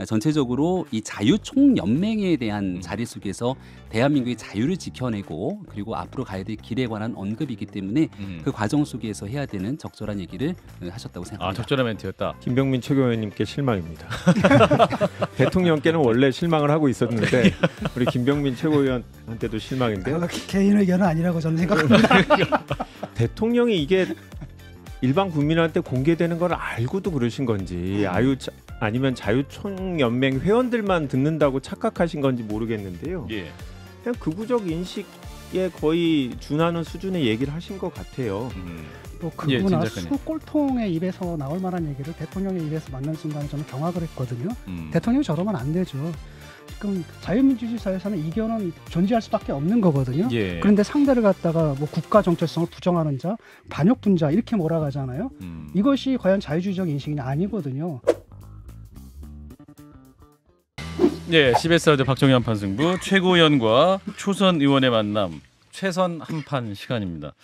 네, 전체적으로 이 자유총연맹에 대한 음. 자리속에서 대한민국의 자유를 지켜내고 그리고 앞으로 가야 될 길에 관한 언급이기 때문에 음. 그 과정 속에서 해야 되는 적절한 얘기를 네, 하셨다고 아, 생각합니다. 아, 적절한 멘트였다. 김병민 최고위원님께 실망입니다. 대통령께는 원래 실망을 하고 있었는데 우리 김병민 최고위원한테도 실망인데요. 개인 의견은 아니라고 저는 생각합니다. 대통령이 이게 일반 국민한테 공개되는 걸 알고도 그러신 건지 음. 아유 아니면 자유총연맹 회원들만 듣는다고 착각하신 건지 모르겠는데요. 예. 그냥 극우적 그 인식에 거의 준하는 수준의 얘기를 하신 것 같아요. 음. 또 극우나 예, 수 꼴통의 입에서 나올 만한 얘기를 대통령의 입에서 만난 순간에 저는 경악을 했거든요. 음. 대통령이 저러면 안 되죠. 지금 자유민주주의 사회에서는 이견은 존재할 수밖에 없는 거거든요. 예. 그런데 상대를 갖다가 뭐 국가 정체성을 부정하는 자, 반역 분자 이렇게 몰아가잖아요. 음. 이것이 과연 자유주의적 인식이 아니거든요. 네, 1 0 s 라디오 박정현 판승부 최고위원과 초선 의원의 만남 최선 한판 시간입니다.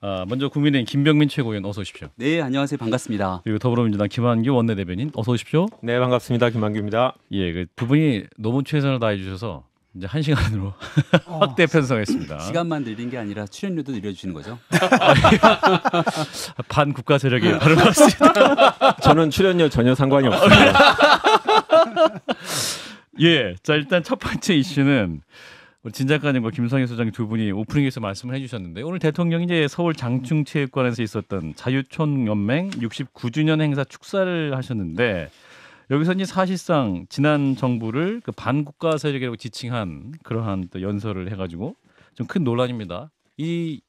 아, 먼저 국민의힘 김병민 최고위원 어서 오십시오. 네, 안녕하세요. 반갑습니다. 그리고 더불어민주당 김한규 원내대변인 어서 오십시오. 네, 반갑습니다. 김한규입니다. 예, 그두 분이 너무 최선을 다해 주셔서 이제 한 시간으로 어, 확대 편성했습니다. 시간만 늘린 게 아니라 출연료도 늘려주시는 거죠? 반 국가 세력이 발음했습니다. 저는 출연료 전혀 상관이 없습니다. 예, 자 일단 첫 번째 이슈는 우리 진 작가님과 김성희 소장님 두 분이 오프닝에서 말씀을 해주셨는데 오늘 대통령이 이제 서울 장충체육관에서 있었던 자유촌 연맹 69주년 행사 축사를 하셨는데 여기서 이제 사실상 지난 정부를 그 반국가 세력이라고 지칭한 그러한 또 연설을 해가지고 좀 큰 논란입니다. 이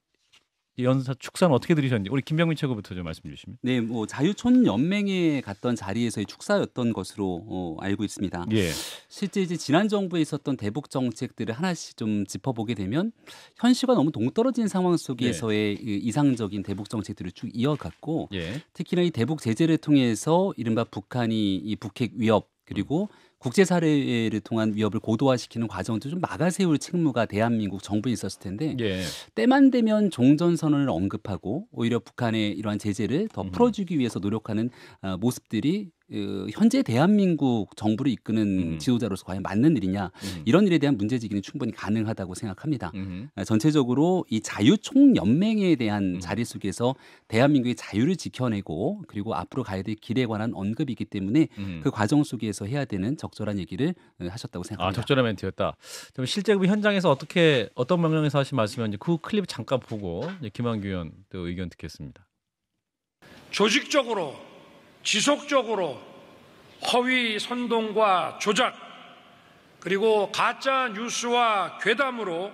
연사 축사는 어떻게 들으셨는지 우리 김병민 최고부터 좀 말씀 해 주시면. 네, 뭐 자유촌 연맹에 갔던 자리에서의 축사였던 것으로 어, 알고 있습니다. 예. 실제 이제 지난 정부에 있었던 대북 정책들을 하나씩 좀 짚어보게 되면 현실과 너무 동떨어진 상황 속에서의 예. 그 이상적인 대북 정책들을 쭉 이어갔고 예. 특히나 이 대북 제재를 통해서 이른바 북한이 이 북핵 위협 그리고 음. 국제 사례를 통한 위협을 고도화시키는 과정도 좀 막아세울 책무가 대한민국 정부에 있었을 텐데 예. 때만 되면 종전 선언을 언급하고 오히려 북한의 이러한 제재를 더 음. 풀어주기 위해서 노력하는 어, 모습들이 그 현재 대한민국 정부를 이끄는 음. 지도자로서 과연 맞는 일이냐 음. 이런 일에 대한 문제제기는 충분히 가능하다고 생각합니다. 음. 전체적으로 이 자유총연맹에 대한 음. 자리 속에서 대한민국의 자유를 지켜내고 그리고 앞으로 가야 될 길에 관한 언급이기 때문에 음. 그 과정 속에서 해야 되는 적절한 얘기를 어, 하셨다고 아, 생각합니다. 아, 적절한 멘트였다. 그럼 실제 그 현장에서 어떻게 어떤 명령에서 하신 말씀이었그 클립 잠깐 보고 김한규 의원 또 의견 듣겠습니다. 조직적으로 지속적으로 허위 선동과 조작 그리고 가짜 뉴스와 괴담으로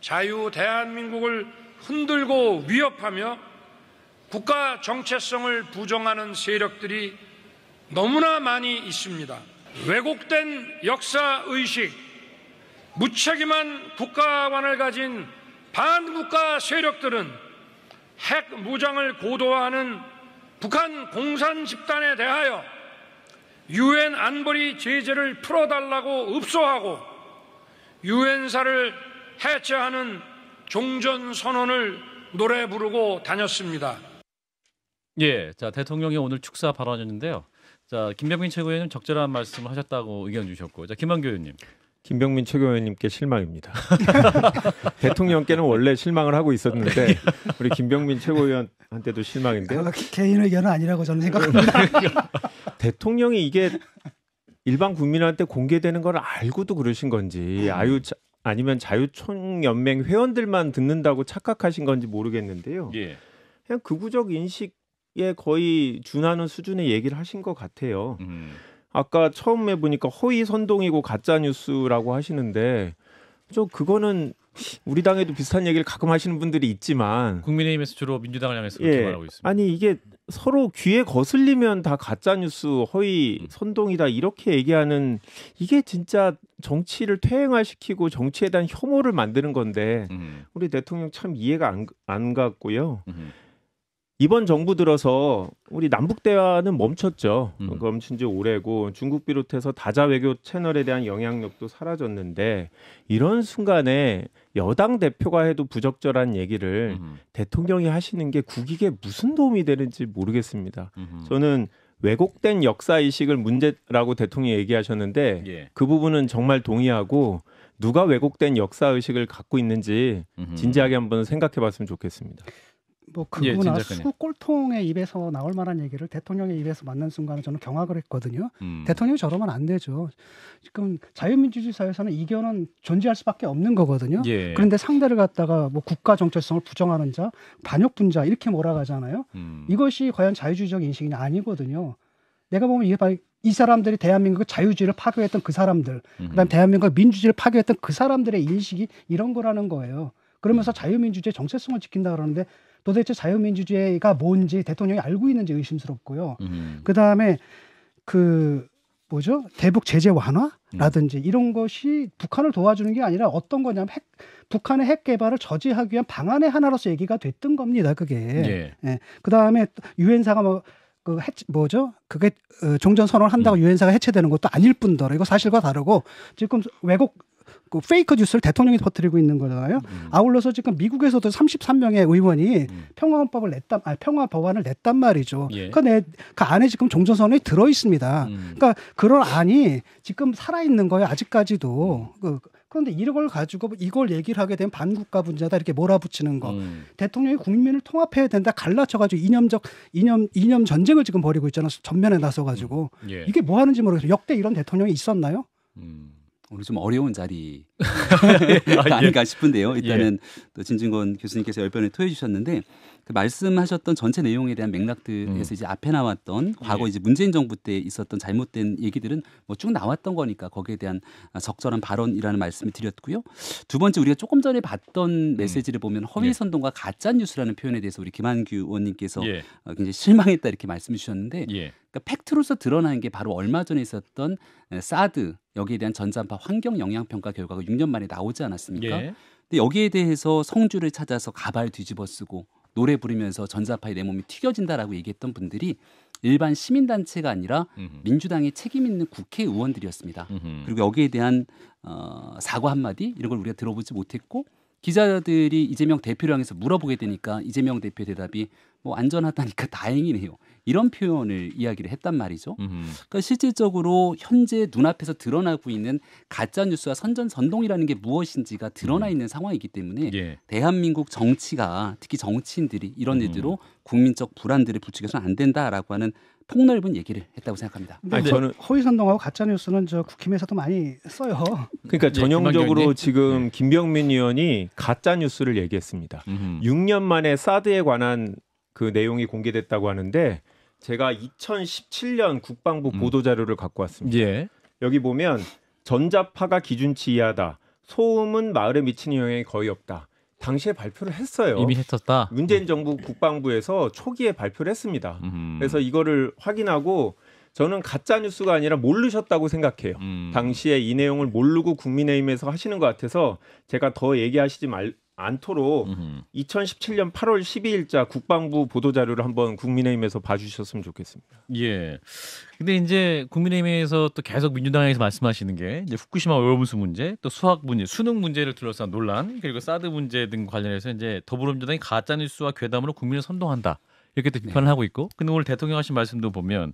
자유 대한민국을 흔들고 위협하며 국가 정체성을 부정하는 세력들이 너무나 많이 있습니다. 왜곡된 역사 의식, 무책임한 국가관을 가진 반국가 세력들은 핵 무장을 고도화하는 북한 공산 집단에 대하여 유엔 안보리 제재를 풀어달라고 읍소하고 유엔사를 해체하는 종전 선언을 노래 부르고 다녔습니다. 예, 자 대통령이 오늘 축사 발언했는데요자 김병민 최고위원님 적절한 말씀을 하셨다고 의견 주셨고, 자 김한교 의원님. 김병민 최고위원님께 실망입니다. 대통령께는 원래 실망을 하고 있었는데 네. 우리 김병민 최고위원한테도 실망인데 개인 의견은 아니라고 저는 생각합니다. 대통령이 이게 일반 국민한테 공개되는 걸 알고도 그러신 건지 아유 자, 아니면 자유총연맹 회원들만 듣는다고 착각하신 건지 모르겠는데요. 예. 그냥 극우적 인식에 거의 준하는 수준의 얘기를 하신 것 같아요. 음. 아까 처음에 보니까 허위 선동이고 가짜 뉴스라고 하시는데 저 그거는 우리 당에도 비슷한 얘기를 가끔 하시는 분들이 있지만 국민의힘에서 주로 민주당을 향해서 그렇게 예, 말하고 있습니다. 아니 이게 서로 귀에 거슬리면 다 가짜 뉴스, 허위, 음. 선동이다 이렇게 얘기하는 이게 진짜 정치를 퇴행화시키고 정치에 대한 혐오를 만드는 건데 음. 우리 대통령 참 이해가 안, 안 갔고요. 음. 이번 정부 들어서 우리 남북 대화는 멈췄죠. 음. 멈춘 지 오래고 중국 비롯해서 다자 외교 채널에 대한 영향력도 사라졌는데 이런 순간에 여당 대표가 해도 부적절한 얘기를 음. 대통령이 하시는 게 국익에 무슨 도움이 되는지 모르겠습니다. 음. 저는 왜곡된 역사 의식을 문제라고 대통령이 얘기하셨는데 예. 그 부분은 정말 동의하고 누가 왜곡된 역사 의식을 갖고 있는지 진지하게 한번 생각해 봤으면 좋겠습니다. 뭐 그거나 예, 수 꼴통의 입에서 나올 만한 얘기를 대통령의 입에서 만난 순간에 저는 경악을 했거든요. 음. 대통령이 저러면 안 되죠. 지금 자유민주주의 사회에서는 이견은 존재할 수밖에 없는 거거든요. 예. 그런데 상대를 갖다가 뭐 국가 정체성을 부정하는 자, 반역 분자 이렇게 몰아가잖아요. 음. 이것이 과연 자유주의적 인식이 아니거든요. 내가 보면 이게 바로 이 사람들이 대한민국 의 자유주의를 파괴했던 그 사람들, 그다음 대한민국 의 민주주의를 파괴했던 그 사람들의 인식이 이런 거라는 거예요. 그러면서 자유민주주의 정체성을 지킨다 그러는데 도대체 자유민주주의가 뭔지 대통령이 알고 있는지 의심스럽고요. 음. 그 다음에 그 뭐죠? 대북 제재 완화라든지 음. 이런 것이 북한을 도와주는 게 아니라 어떤 거냐면 핵, 북한의 핵 개발을 저지하기 위한 방안의 하나로서 얘기가 됐던 겁니다. 그게. 예. 예. 그다음에 유엔사가 뭐, 그 해, 뭐죠? 그게 어, 종전 선언을 한다고 음. 유엔사가 해체되는 것도 아닐 뿐더러 이거 사실과 다르고 지금 외국 그 페이크 뉴스를 대통령이 퍼뜨리고 있는 거잖아요. 음. 아울러서 지금 미국에서도 33명의 의원이 음. 평화헌법을 냈단 아 평화 법안을 냈단 말이죠. 예. 그, 내, 그 안에 지금 종전선언이 들어 있습니다. 음. 그러니까 그런 안이 지금 살아 있는 거예요. 아직까지도 음. 그, 그런데 이걸 가지고 이걸 얘기를 하게 된 반국가 분자다 이렇게 몰아붙이는 거 음. 대통령이 국민을 통합해야 된다 갈라쳐가지고 이념적 이념 이념 전쟁을 지금 벌이고 있잖아 전면에 나서가지고 음. 예. 이게 뭐 하는지 모르겠어요 역대 이런 대통령이 있었나요? 음. 오늘 좀 어려운 자리 네, 아, 예. 아닌가 싶은데요. 일단은 예. 또 진중권 교수님께서 열변을 토해 주셨는데 그 말씀하셨던 전체 내용에 대한 맥락들에서 음. 이제 앞에 나왔던 과거 예. 이제 문재인 정부 때 있었던 잘못된 얘기들은 뭐 쭉 나왔던 거니까 거기에 대한 아, 적절한 발언이라는 말씀을 드렸고요. 두 번째 우리가 조금 전에 봤던 음. 메시지를 보면 허위 예. 선동과 가짜 뉴스라는 표현에 대해서 우리 김한규 의원님께서 예. 어, 굉장히 실망했다 이렇게 말씀해 주셨는데 예. 그러니까 팩트로서 드러나는게 바로 얼마 전에 있었던 사드 여기에 대한 전자파 환경 영향 평가 결과가 6년 만에 나오지 않았습니까? 예. 근데 여기에 대해서 성주를 찾아서 가발 뒤집어쓰고 노래 부르면서 전자파에 내 몸이 튀겨진다라고 얘기했던 분들이 일반 시민 단체가 아니라 음흠. 민주당의 책임 있는 국회의원들이었습니다. 음흠. 그리고 여기에 대한 어, 사과 한 마디 이런 걸 우리가 들어보지 못했고 기자들이 이재명 대표를 향해서 물어보게 되니까 이재명 대표 대답이 뭐 안전하다니까 다행이네요. 이런 표현을 이야기를 했단 말이죠. 그러니까 실질적으로 현재 눈앞에서 드러나고 있는 가짜 뉴스와 선전 선동이라는 게 무엇인지가 드러나 음. 있는 음. 상황이기 때문에 예. 대한민국 정치가 특히 정치인들이 이런 음. 일들로 국민적 불안들을 부추겨서는 안 된다라고 하는 폭넓은 얘기를 했다고 생각합니다. 아 저는 허위 선동하고 가짜 뉴스는 저 국힘에서도 많이 써요. 그러니까 네, 전형적으로 예, 지금 네. 김병민 의원이 가짜 뉴스를 얘기했습니다. 음흠. 6년 만에 사드에 관한 그 내용이 공개됐다고 하는데 제가 2017년 국방부 음. 보도 자료를 갖고 왔습니다. 예. 여기 보면 전자파가 기준치 이하다. 소음은 마을에 미치는 영향이 거의 없다. 당시에 발표를 했어요. 이미 했었다. 문재인 정부 국방부에서 초기에 발표를 했습니다. 음. 그래서 이거를 확인하고 저는 가짜 뉴스가 아니라 모르셨다고 생각해요. 음. 당시에 이 내용을 모르고 국민의힘에서 하시는 것 같아서 제가 더 얘기하시지 말, 않도록 음흠. 2017년 8월 12일자 국방부 보도 자료를 한번 국민의힘에서 봐주셨으면 좋겠습니다. 예. 근데 이제 국민의힘에서 또 계속 민주당에서 말씀하시는 게 이제 후쿠시마 오염수 문제, 또 수학 문제, 수능 문제를 둘러싼 논란, 그리고 사드 문제 등 관련해서 이제 더불어민주당이 가짜 뉴스와 괴담으로 국민을 선동한다. 이렇게 또 비판을 네. 하고 있고, 근데 오늘 대통령 하신 말씀도 보면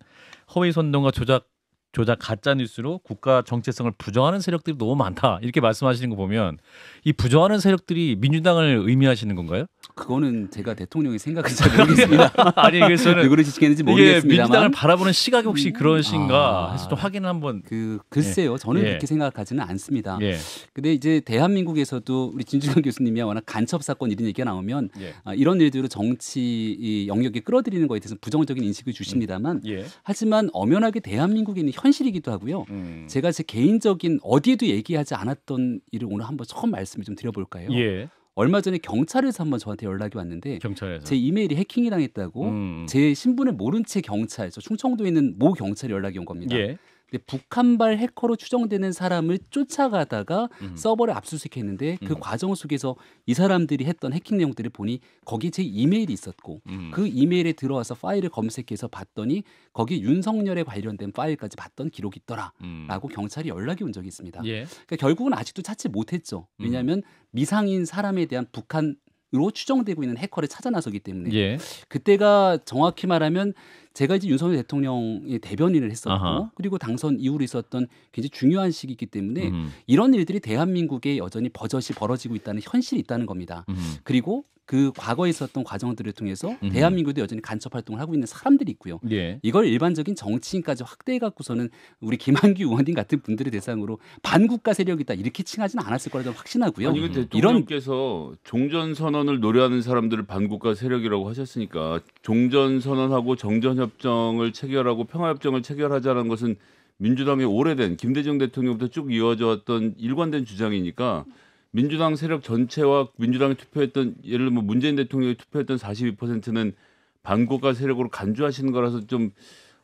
허위 선동과 조작 조작 가짜 뉴스로 국가 정체성을 부정하는 세력들이 너무 많다 이렇게 말씀하시는 거 보면 이 부정하는 세력들이 민주당을 의미하시는 건가요? 그거는 제가 대통령이 생각을잘 모르겠습니다. 아니 그래서 저는 누구를 지키는지 모르겠습니다만 민주당을 바라보는 시각이 혹시 음. 그러신가 아, 해서 좀 확인을 한번 그 글쎄요 예. 저는 예. 그렇게 생각하지는 않습니다. 예. 근데 이제 대한민국에서도 우리 진주경 교수님이 워낙 간첩 사건 이런 얘기가 나오면 예. 아, 이런 일들로 정치 영역에 끌어들이는 것에 대해서 부정적인 인식을 주십니다만 예. 예. 하지만 엄연하게 대한민국에 있는 현실이기도 하고요. 음. 제가 제 개인적인 어디에도 얘기하지 않았던 일을 오늘 한번 처음 말씀을 좀 드려볼까요? 예. 얼마 전에 경찰에서 한번 저한테 연락이 왔는데 경찰에서. 제 이메일이 해킹이 당했다고 음. 제 신분을 모른 채 경찰에서 충청도에 있는 모 경찰이 연락이 온 겁니다. 예. 북한발 해커로 추정되는 사람을 쫓아가다가 음. 서버를 압수수색했는데 그 음. 과정 속에서 이 사람들이 했던 해킹 내용들을 보니 거기 에제 이메일이 있었고 음. 그 이메일에 들어와서 파일을 검색해서 봤더니 거기 윤석열에 관련된 파일까지 봤던 기록이 있더라라고 음. 경찰이 연락이 온 적이 있습니다. 예. 그러니까 결국은 아직도 찾지 못했죠. 음. 왜냐하면 미상인 사람에 대한 북한 으로 추정되고 있는 해커를 찾아 나서기 때문에 예. 그때가 정확히 말하면 제가 이제 윤석열 대통령의 대변인을 했었고 아하. 그리고 당선 이후로 있었던 굉장히 중요한 시기이기 때문에 음. 이런 일들이 대한민국에 여전히 버젓이 벌어지고 있다는 현실이 있다는 겁니다. 음. 그리고 그 과거에 있었던 과정들을 통해서 음. 대한민국도 여전히 간첩 활동을 하고 있는 사람들이 있고요. 예. 이걸 일반적인 정치인까지 확대해 갖고서는 우리 김한기 의원님 같은 분들을 대상으로 반국가 세력이다 이렇게 칭하지는 않았을 거라 좀 확신하고요. 아니, 음. 대통령께서 이런... 종전 선언을 노려하는 사람들을 반국가 세력이라고 하셨으니까 종전 선언하고 정전 평화협정을 체결하고 평화협정을 체결하자는 것은 민주당의 오래된 김대중 대통령부터 쭉 이어져 왔던 일관된 주장이니까 민주당 세력 전체와 민주당이 투표했던 예를 들면 뭐 문재인 대통령이 투표했던 42%는 반고가 세력으로 간주하시는 거라서 좀,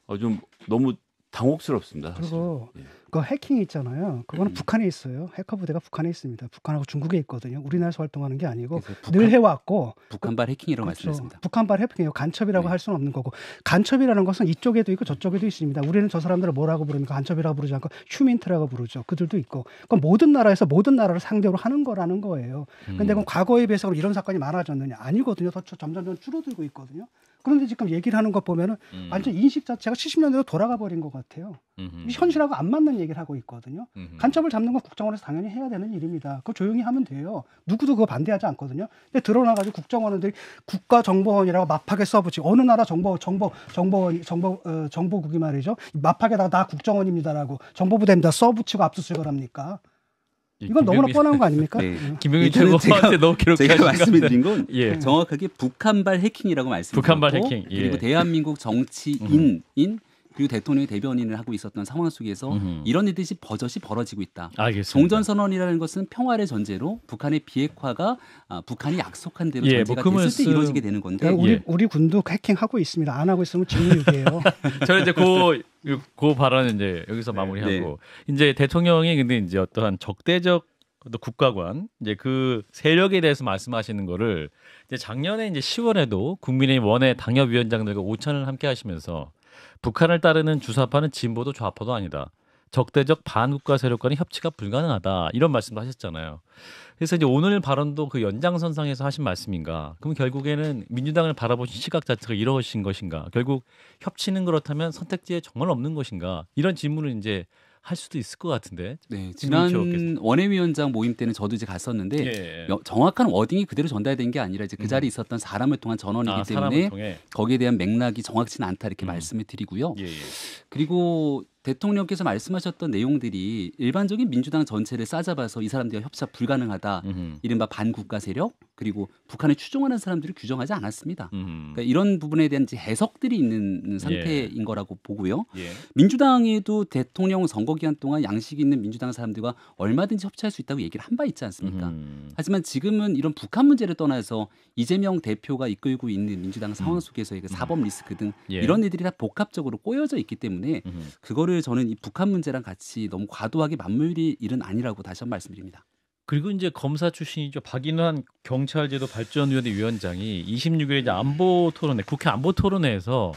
어, 좀 너무 당혹스럽습니다. 사실 그리고 예. 그 해킹 있잖아요. 그거는 음. 북한에 있어요. 해커 부대가 북한에 있습니다. 북한하고 중국에 있거든요. 우리나라에서 활동하는 게 아니고 네, 그 북한, 늘 해왔고 북한발 해킹이라고 그렇죠. 말씀했습니다. 북한발 해킹이요 간첩이라고 네. 할 수는 없는 거고 간첩이라는 것은 이쪽에도 있고 저쪽에도 있습니다. 우리는 저 사람들을 뭐라고 부르니까 간첩이라고 부르지 않고 휴민트라고 부르죠. 그들도 있고 그건 모든 나라에서 모든 나라를 상대로 하는 거라는 거예요. 음. 근데 그럼 과거에 비해서 이런 사건이 많아졌느냐? 아니거든요. 더 점점점 줄어들고 있거든요. 그런데 지금 얘기를 하는 것 보면은 음. 완전 인식 자체가 70년대로 돌아가 버린 것 같아요. 음흠. 현실하고 안 맞는 얘기를 하고 있거든요. 음흠. 간첩을 잡는 건 국정원에서 당연히 해야 되는 일입니다. 그거 조용히 하면 돼요. 누구도 그거 반대하지 않거든요. 근데 드러나가지고 국정원들이 국가정보원이라고 마팍게 써붙이 어느 나라 정보 정보 정보원 정보 어, 정보국이 말이죠. 마팍게다가나 국정원입니다라고 정보부대입니다 써붙이고 압수수색을 합니까? 예, 이건 너무나 뻔한 거 아닙니까? 네. 예. 김용일 최고한테 너무 괴롭게 제가 말씀드린 건 예. 정확하게 북한발 해킹이라고 말씀드렸고 북한발 해킹 예. 그리고 대한민국 정치인인 음. 그리고 대통령이 대변인을 하고 있었던 상황 속에서 음흠. 이런 일들이 버젓이 벌어지고 있다. 알겠습니다. 종전 선언이라는 것은 평화를 전제로 북한의 비핵화가 아, 북한이 약속한 대로 예, 뭐 전제가 그 됐을 때 이루어지게 되는 건데 그러니까 우리 예. 우리 군도 해킹하고 있습니다. 안 하고 있으면 징육이에요. 저는 이제 그, 그 발언은 이제 여기서 네. 마무리하고 네, 이제 대통령이 근데 이제 어떠한 적대적 또 국가관 이제 그 세력에 대해서 말씀하시는 거를 이제 작년에 이제 10월에도 국민의 원외 당협위원장들과 오찬을 함께 하시면서 북한을 따르는 주사파는 진보도 좌파도 아니다. 적대적 반국가 세력 간의 협치가 불가능하다 이런 말씀도 하셨잖아요. 그래서 이제 오늘 발언도 그 연장선상에서 하신 말씀인가? 그럼 결국에는 민주당을 바라보신 시각 자체가 이러신 것인가? 결국 협치는 그렇다면 선택지에 정말 없는 것인가? 이런 질문을 이제 할 수도 있을 것 같은데. 네, 지난 원외위원장 모임 때는 저도 이제 갔었는데 예. 예. 정확한 워딩이 그대로 전달된 게 아니라 이제 그 자리에 음. 있었던 사람을 통한 전원이기 아, 때문에 거기에 대한 맥락이 정확치는 않다 이렇게 음. 말씀을 드리고요. 예. 예. 그리고 대통령께서 말씀하셨던 내용들이 일반적인 민주당 전체를 싸잡아서 이 사람들과 협상 불가능하다. 음흠. 이른바 반국가 세력 그리고 북한을 추종하는 사람들을 규정하지 않았습니다. 그러니까 이런 부분에 대한 해석들이 있는 상태인 예. 거라고 보고요. 예. 민주당에도 대통령 선거 기간 동안 양식 있는 민주당 사람들과 얼마든지 협치할 수 있다고 얘기를 한 바 있지 않습니까? 음흠. 하지만 지금은 이런 북한 문제를 떠나서 이재명 대표가 이끌고 있는 민주당 상황 음. 속에서의 그 사법 리스크 등 예. 이런 일들이 다 복합적으로 꼬여져 있기 때문에 그거를 오늘 저는 이 북한 문제랑 같이 너무 과도하게 맞물릴 일은 아니라고 다시 한번 말씀드립니다. 그리고 이제 검사 출신이죠 박인환 경찰제도 발전위원회 위원장이 26일 이제 안보 토론회 국회 안보 토론회에서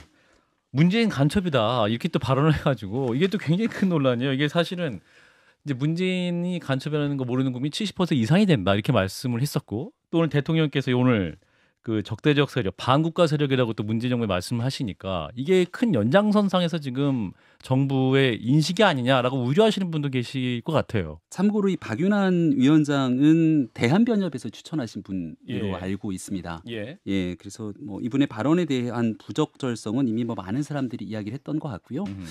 문재인 간첩이다 이렇게 또 발언을 해가지고 이게 또 굉장히 큰 논란이에요. 이게 사실은 이제 문재인이 간첩이라는 거 모르는 국민 70% 이상이 된다 이렇게 말씀을 했었고 또 오늘 대통령께서 오늘 그 적대적 세력, 반국가 세력이라고 또 문재인 정부에 말씀하시니까 이게 큰 연장선상에서 지금 정부의 인식이 아니냐라고 우려하시는 분도 계실 것 같아요. 참고로 이 박윤환 위원장은 대한변협에서 추천하신 분으로 예. 알고 있습니다. 예. 예. 그래서 뭐 이분의 발언에 대한 부적절성은 이미 뭐 많은 사람들이 이야기를 했던 것 같고요. 음.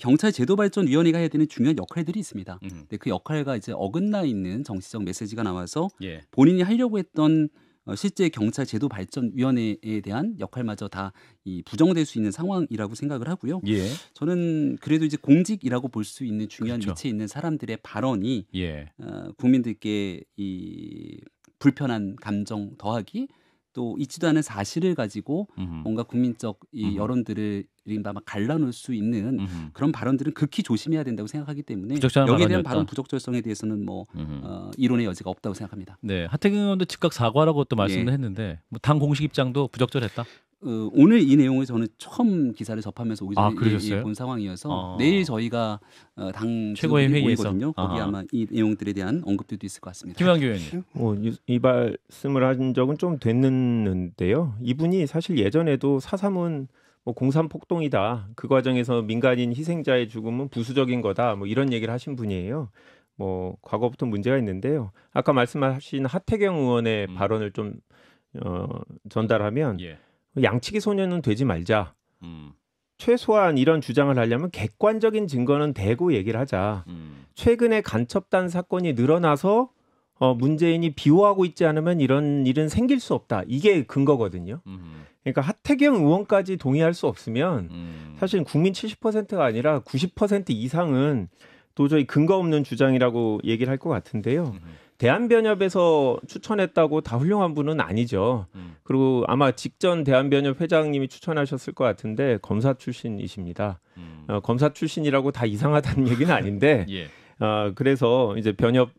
경찰 제도 발전 위원회가 해야 되는 중요한 역할들이 있습니다. 음. 근데 그 역할과 이제 어긋나 있는 정치적 메시지가 나와서 예. 본인이 하려고 했던 어, 실제 경찰 제도 발전 위원회에 대한 역할마저 다이 부정될 수 있는 상황이라고 생각을 하고요. 예. 저는 그래도 이제 공직이라고 볼 수 있는 중요한 그렇죠. 위치에 있는 사람들의 발언이 예. 어, 국민들께 이 불편한 감정 더하기 또 있지도 않은 사실을 가지고 음흠. 뭔가 국민적 이 여론들을 아마 갈라놓을 수 있는 음흠. 그런 발언들은 극히 조심해야 된다고 생각하기 때문에 여기에 발언이었다. 대한 발언 부적절성에 대해서는 뭐 어, 이론의 여지가 없다고 생각합니다. 네, 하태경 의원도 즉각 사과라고 또 말씀을 예. 했는데 뭐당 공식 입장도 부적절했다. 어, 오늘 이 내용을 저는 처음 기사를 접하면서 오기 전에 아, 예, 예, 본 상황이어서 아. 내일 저희가 어, 당 최고의 회의거든요. 거기 아. 아마 이 내용들에 대한 언급들도 있을 것 같습니다. 김한규 의원님, 어, 이, 이, 말씀을 한 적은 좀 됐는데요. 이분이 사실 예전에도 사삼은 뭐 공산 폭동이다. 그 과정에서 민간인 희생자의 죽음은 부수적인 거다. 뭐 이런 얘기를 하신 분이에요. 뭐 과거부터 문제가 있는데요. 아까 말씀하신 하태경 의원의 음. 발언을 좀 어, 전달하면. 예. 양치기 소년은 되지 말자. 음. 최소한 이런 주장을 하려면 객관적인 증거는 대고 얘기를 하자. 음. 최근에 간첩단 사건이 늘어나서 어, 문재인이 비호하고 있지 않으면 이런 일은 생길 수 없다. 이게 근거거든요. 음. 그러니까 하태경 의원까지 동의할 수 없으면 음. 사실 국민 70%가 아니라 90% 이상은 도저히 근거 없는 주장이라고 얘기를 할 것 같은데요. 음. 대한변협에서 추천했다고 다 훌륭한 분은 아니죠. 음. 그리고 아마 직전 대한변협 회장님이 추천하셨을 것 같은데 검사 출신이십니다. 음. 어, 검사 출신이라고 다 이상하다는 얘기는 아닌데 예. 어, 그래서 이제 변협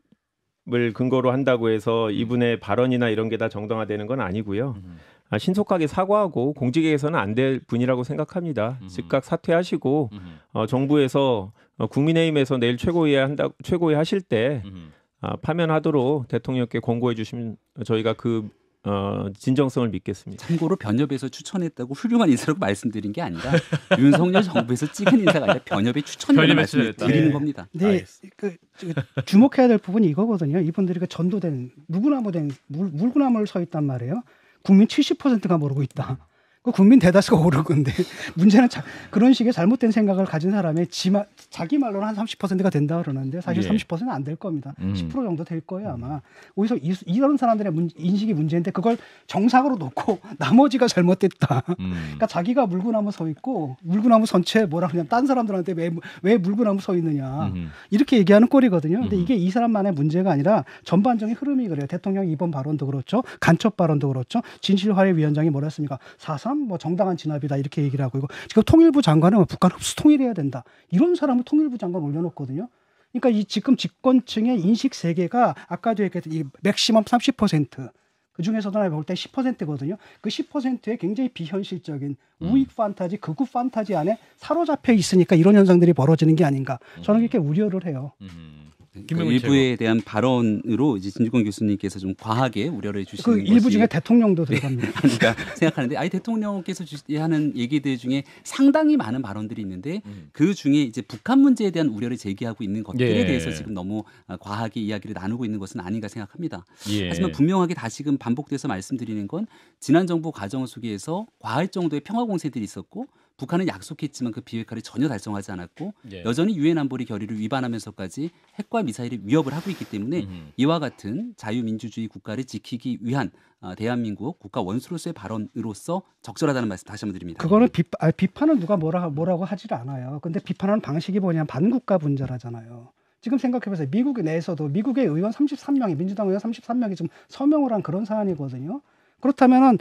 을 근거로 한다고 해서 음. 이분의 발언이나 이런 게 다 정당화되는 건 아니고요. 음. 아, 신속하게 사과하고 공직에서는 안 될 분이라고 생각합니다. 음. 즉각 사퇴하시고 음. 어, 정부에서 어, 국민의힘에서 내일 최고위에 한다 최고위 하실 때 음. 아, 파면하도록 대통령께 권고해 주시면 저희가 그 어, 진정성을 믿겠습니다. 참고로 변협에서 추천했다고 훌륭한 인사라고 말씀드린 게 아니라 윤석열 정부에서 찍은 인사가 아니라 변협의 추천을 말씀드리는 네. 겁니다. 네, 그, 그, 주목해야 될 부분이 이거거든요. 이분들이 그 전도된 물구나무 된 물, 구나무를서 있단 말이에요. 국민 70%가 모르고 있다. 그 국민 대다수가 오르건데 문제는 자, 그런 식의 잘못된 생각을 가진 사람의 지마, 자기 말로는 한 30%가 된다 그러는데 사실 예. 30%는 안 될 겁니다. 음. 10% 정도 될 거예요 아마. 오히려 이, 이런 사람들의 문, 인식이 문제인데 그걸 정상으로 놓고 나머지가 잘못됐다. 음. 그러니까 자기가 물구나무 서 있고 물구나무 선체 뭐라 그냥 딴 사람들한테 왜, 왜 물구나무 서 있느냐 음. 이렇게 얘기하는 꼴이거든요. 근데 이게 이 사람만의 문제가 아니라 전반적인 흐름이 그래요. 대통령 이번 발언도 그렇죠. 간첩 발언도 그렇죠. 진실화해위원장이 뭐라했습니까 사상 참뭐 정당한 진압이다 이렇게 얘기를 하고 이거 지금 통일부 장관은 뭐 북한 흡수 통일해야 된다 이런 사람을 통일부 장관 올려놓거든요. 그러니까 이 지금 집권층의 인식 세계가 아까도 얘기했던 이 맥시멈 30%. 그 중에서도 내가 볼때 10%거든요. 그 10%의 굉장히 비현실적인 음. 우익 판타지, 극우 판타지 안에 사로잡혀 있으니까 이런 현상들이 벌어지는 게 아닌가. 저는 음. 이렇게 우려를 해요. 음. 그 일부에 대한 발언으로 이제 진주권 교수님께서 좀 과하게 우려를 해 그 주시는 그 일부 중에 대통령도 들어갑니다. 아닌가 생각하는데 아예 대통령께서 하는 얘기들 중에 상당히 많은 발언들이 있는데 음. 그 중에 이제 북한 문제에 대한 우려를 제기하고 있는 것들에 예. 대해서 지금 너무 아, 과하게 이야기를 나누고 있는 것은 아닌가 생각합니다. 예. 하지만 분명하게 다시금 반복돼서 말씀드리는 건 지난 정부 과정 속에서 과할 정도의 평화 공세들이 있었고 북한은 약속했지만 그 비핵화를 전혀 달성하지 않았고 예. 여전히 유엔 안보리 결의를 위반하면서까지 핵과 미사일의 위협을 하고 있기 때문에 음흠. 이와 같은 자유민주주의 국가를 지키기 위한 어, 대한민국 국가 원수로서의 발언으로서 적절하다는 말씀 다시 한번 드립니다. 그거는 비 아니, 비판을 누가 뭐라, 뭐라고 하질 않아요. 근데 비판하는 방식이 뭐냐면 반국가 분자라잖아요. 지금 생각해보세요. 미국 내에서도 미국의 의원 33명이 민주당 의원 33명이 지금 서명을 한 그런 사안이거든요. 그렇다면은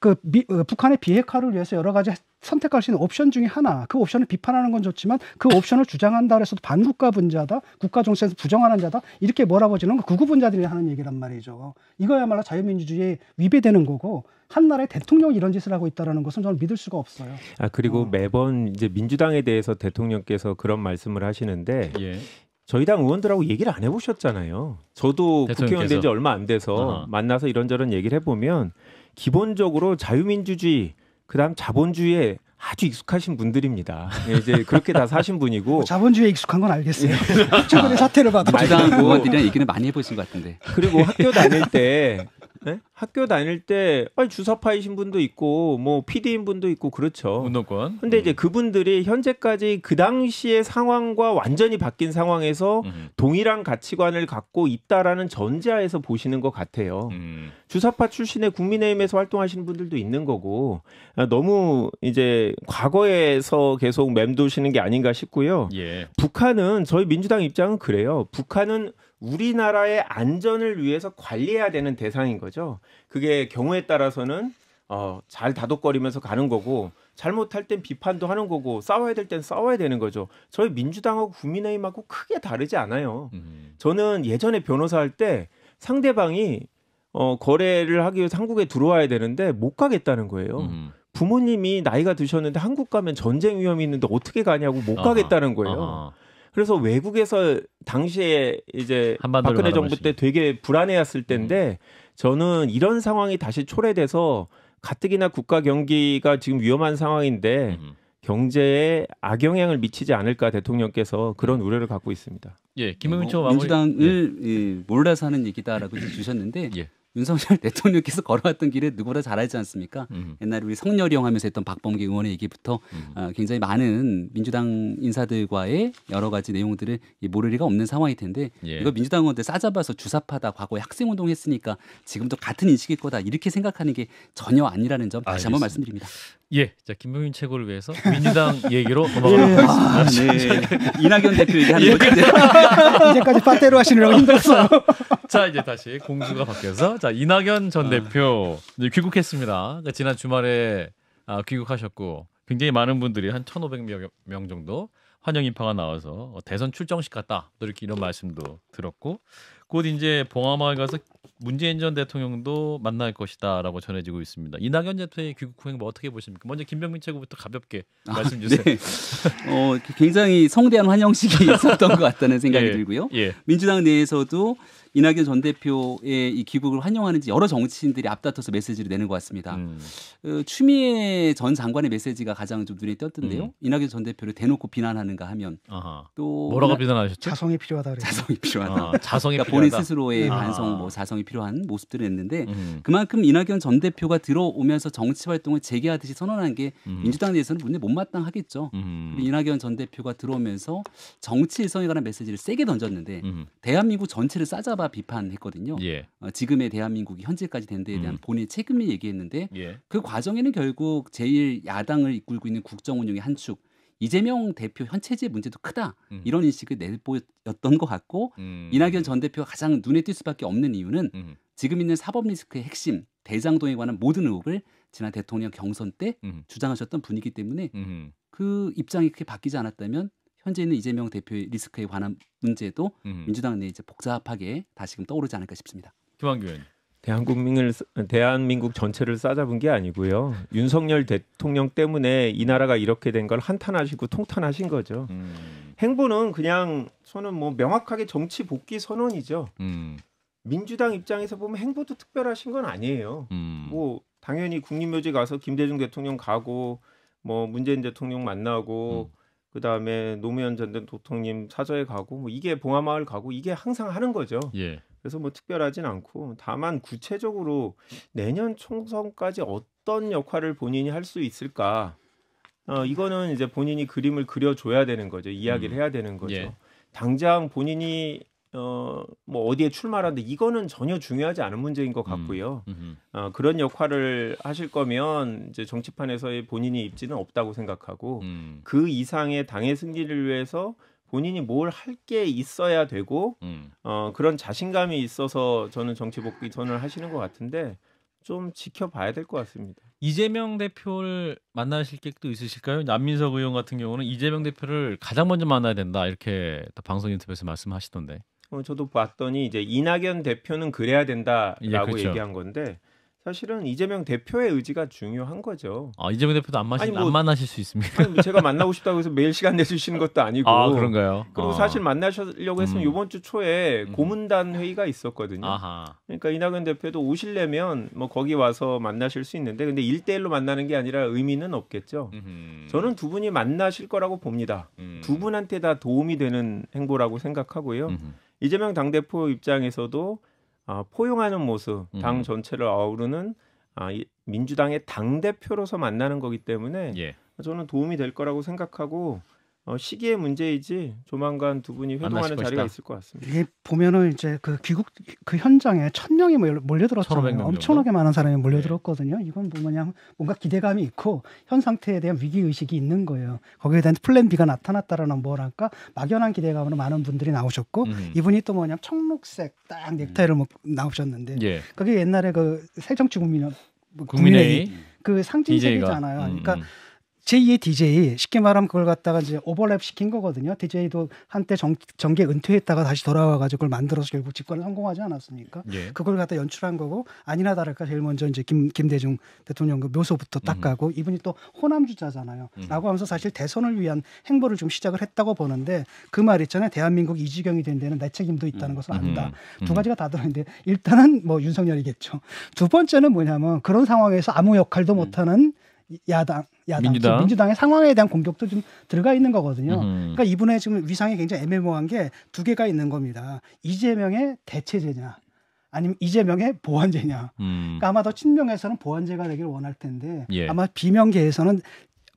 그 미, 어, 북한의 비핵화를 위해서 여러 가지 선택할 수 있는 옵션 중에 하나. 그 옵션을 비판하는 건 좋지만 그 옵션을 주장한다 그래서도 반국가 분자다, 국가 정세에서 부정하는 자다 이렇게 몰아버지는 건구우 분자들이 하는 얘기란 말이죠. 이거야말로 자유민주주의에 위배되는 거고 한 나라의 대통령이 이런 짓을 하고 있다라는 것은 저는 믿을 수가 없어요. 아 그리고 어. 매번 이제 민주당에 대해서 대통령께서 그런 말씀을 하시는데 예. 저희 당 의원들하고 얘기를 안 해보셨잖아요. 저도 국회의원 된 지 얼마 안 돼서 어 만나서 이런저런 얘기를 해보면 기본적으로 자유민주주의 그다음 자본주의에 아주 익숙하신 분들입니다. 네, 이제 그렇게 다 사신 분이고 뭐 자본주의에 익숙한 건 알겠어요. 예. 최근에 사태를 봐도 민당 그 의원들이랑 얘기는 많이 해보신 것 같은데. 그리고 학교 다닐 때 네? 학교 다닐 때 아니 주사파이신 분도 있고 뭐 PD인 분도 있고 그렇죠. 운동권. 근데 음. 이제 그분들이 현재까지 그 당시의 상황과 완전히 바뀐 상황에서 음. 동일한 가치관을 갖고 있다라는 전제하에서 보시는 것 같아요. 음. 주사파 출신의 국민의힘에서 활동하시는 분들도 있는 거고 너무 이제 과거에서 계속 맴도시는 게 아닌가 싶고요. 예. 북한은 저희 민주당 입장은 그래요. 북한은 우리나라의 안전을 위해서 관리해야 되는 대상인 거죠. 그게 경우에 따라서는 어, 잘 다독거리면서 가는 거고 잘못할 땐 비판도 하는 거고 싸워야 될 땐 싸워야 되는 거죠. 저희 민주당하고 국민의힘하고 크게 다르지 않아요. 음. 저는 예전에 변호사 할 때 상대방이 어, 거래를 하기 위해서 한국에 들어와야 되는데 못 가겠다는 거예요. 음. 부모님이 나이가 드셨는데 한국 가면 전쟁 위험이 있는데 어떻게 가냐고 못 아하. 가겠다는 거예요. 아하. 그래서 외국에서 당시에 이제 박근혜 정부 때 되게 불안해했을 때인데 음. 저는 이런 상황이 다시 초래돼서 가뜩이나 국가 경기가 지금 위험한 상황인데 음. 경제에 악영향을 미치지 않을까 대통령께서 그런 음. 우려를 갖고 있습니다. 예, 김은철 뭐, 민주당을 예. 몰라서 하는 얘기다라고 주셨는데 예. 윤석열 대통령께서 걸어왔던 길에 누구보다 잘 알지 않습니까? 음. 옛날에 우리 성렬이 형 하면서 했던 박범기 의원의 얘기부터 음. 어, 굉장히 많은 민주당 인사들과의 여러 가지 내용들을 모를 리가 없는 상황일 텐데 예. 이거 민주당 의원들 싸잡아서 주사파다 과거에 학생운동 했으니까 지금도 같은 인식일 거다 이렇게 생각하는 게 전혀 아니라는 점 다시 한번 말씀드립니다. 예, 자 김병민 최고를 위해서 민주당 얘기로 예. 넘어가도록 예. 아, 네. 이낙연 대표 얘기하는 예. 거죠. 이제까지 빠떼로 하시느라고 힘들었어요. 자 이제 다시 공주가 바뀌어서 자 이낙연 전 아. 대표 귀국했습니다. 그러니까 지난 주말에 아, 귀국하셨고 굉장히 많은 분들이 한 1,500명 정도 환영 인파가 나와서 어, 대선 출정식 같다 이렇게 이런 말씀도 들었고 곧 이제 봉하마을 가서 문재인 전 대통령도 만날 것이다라고 전해지고 있습니다. 이낙연 대표의 귀국 후 행보 뭐 어떻게 보십니까? 먼저 김병민 최고부터 가볍게 아, 말씀 네. 주세요. 아, 네. 어, 굉장히 성대한 환영식이 있었던 것 같다는 생각이 예, 들고요. 예. 민주당 내에서도 이낙연 전 대표의 이 귀국을 환영하는지 여러 정치인들이 앞다퉈서 메시지를 내는 것 같습니다. 음. 어, 추미애 전 장관의 메시지가 가장 좀 눈에 띄었던데요. 음. 이낙연 전 대표를 대놓고 비난하는가 하면 아하. 또 뭐라고 비난하셨죠? 자성이 필요하다. 그랬죠. 자성이 필요하다. 아, 자성이 그러니까 필요하다. 본인 스스로의 아. 반성, 뭐 자성이 필요한 모습들을 냈는데 음. 그만큼 이낙연 전 대표가 들어오면서 정치 활동을 재개하듯이 선언한 게 음. 민주당 내에서는 문제 못마땅하겠죠. 음. 이낙연 전 대표가 들어오면서 정치 일성에 관한 메시지를 세게 던졌는데 음. 대한민국 전체를 싸잡아 사바 비판했거든요. 예. 어, 지금의 대한민국이 현재까지 된 데에 대한 음. 본인의 책임을 얘기했는데 예. 그 과정에는 결국 제일 야당을 이끌고 있는 국정 운영의 한 축 이재명 대표 현체제 문제도 크다 음. 이런 인식을 내보였던 것 같고 음. 이낙연 전 대표가 가장 눈에 띌 수밖에 없는 이유는 음. 지금 있는 사법 리스크의 핵심 대장동에 관한 모든 의혹을 지난 대통령 경선 때 음. 주장하셨던 분이기 때문에 음. 그 입장이 그렇게 바뀌지 않았다면 현재 있는 이재명 대표의 리스크에 관한 문제도 음. 민주당 내 이제 복잡하게 다시금 떠오르지 않을까 싶습니다. 김한규 의원. 대한국민을 대한민국 전체를 싸잡은 게 아니고요. 윤석열 대통령 때문에 이 나라가 이렇게 된 걸 한탄하시고 통탄하신 거죠. 음. 행보는 그냥 저는 뭐 명확하게 정치 복귀 선언이죠. 음. 민주당 입장에서 보면 행보도 특별하신 건 아니에요. 음. 뭐 당연히 국립묘지 가서 김대중 대통령 가고 뭐 문재인 대통령 만나고 음. 그 다음에 노무현 전 대통령 님 사저에 가고 뭐 이게 봉화마을 가고 이게 항상 하는 거죠. 예. 그래서 뭐 특별하진 않고 다만 구체적으로 내년 총선까지 어떤 역할을 본인이 할 수 있을까? 어 이거는 이제 본인이 그림을 그려줘야 되는 거죠. 이야기를 음. 해야 되는 거죠. 예. 당장 본인이 어, 뭐 어디에 출마하는데 이거는 전혀 중요하지 않은 문제인 것 음, 같고요. 음, 어, 그런 역할을 하실 거면 이제 정치판에서의 본인이 입지는 없다고 생각하고 음. 그 이상의 당의 승리를 위해서 본인이 뭘 할 게 있어야 되고 음. 어, 그런 자신감이 있어서 저는 정치 복귀 선언을 하시는 것 같은데 좀 지켜봐야 될 것 같습니다. 이재명 대표를 만나실 계획도 있으실까요? 남민석 의원 같은 경우는 이재명 대표를 가장 먼저 만나야 된다 이렇게 방송 인터뷰에서 말씀하시던데. 어, 저도 봤더니 이제 이낙연 대표는 그래야 된다라고 예, 그렇죠. 얘기한 건데 사실은 이재명 대표의 의지가 중요한 거죠. 아 이재명 대표도 안, 마시, 아니, 뭐, 안 만나실 수있습니다 아니, 뭐 제가 만나고 싶다고 해서 매일 시간 내주시는 것도 아니고. 아 그런가요? 그리고 아. 사실 만나시려고 했으면 음. 이번 주 초에 음. 고문단 회의가 있었거든요. 아하. 그러니까 이낙연 대표도 오실려면 뭐 거기 와서 만나실 수 있는데 근데 일대일로 만나는 게 아니라 의미는 없겠죠. 음흠. 저는 두 분이 만나실 거라고 봅니다. 음. 두 분한테 다 도움이 되는 행보라고 생각하고요. 음흠. 이재명 당대표 입장에서도 아, 포용하는 모습, 음. 당 전체를 아우르는 아, 이, 민주당의 당 대표로서 만나는 거기 때문에 예. 저는 도움이 될 거라고 생각하고 어, 시기의 문제이지 조만간 두 분이 회동하는 자리가 것이다. 있을 것 같습니다. 이게 보면은 이제 그 귀국 그 현장에 천 명이 몰려들었잖아요. 엄청나게 많은 사람이 네. 몰려들었거든요. 네. 이건 뭐냐 뭔가 기대감이 있고 현 상태에 대한 위기 의식이 있는 거예요. 거기에 대한 플랜 B가 나타났다라는 뭐랄까 막연한 기대감으로 많은 분들이 나오셨고 음. 이분이 또 뭐냐 청록색 딱 넥타이를 음. 뭐 나오셨는데 예. 그게 옛날에 그 새정치 국민 국민의 그상징적이잖아요 음, 그러니까 음. 제2의 DJ 쉽게 말하면 그걸 갖다가 이제 오버랩 시킨 거거든요. DJ도 한때 정, 정계 은퇴했다가 다시 돌아와가지고 그걸 만들어서 결국 집권을 성공하지 않았습니까? 예. 그걸 갖다 연출한 거고 아니나 다를까 제일 먼저 이제 김 김대중 대통령 그 묘소부터 딱 음. 가고 음. 이분이 또 호남 주자잖아요. 음. 라고 하면서 사실 대선을 위한 행보를 좀 시작을 했다고 보는데 그 말 있잖아요. 대한민국 이지경이 된 데는 내 책임도 있다는 음. 것을 안다. 음. 두 가지가 다 들어있는데 일단은 뭐 윤석열이겠죠. 두 번째는 뭐냐면 그런 상황에서 아무 역할도 못하는 야당, 야당 민주당. 민주당의 상황에 대한 공격도 좀 들어가 있는 거거든요. 음. 그러니까 이분의 지금 위상이 굉장히 애매모호한 게 두 개가 있는 겁니다. 이재명의 대체제냐, 아니면 이재명의 보완제냐. 음. 그러니까 아마 더 친명에서는 보완제가 되기를 원할 텐데 예. 아마 비명계에서는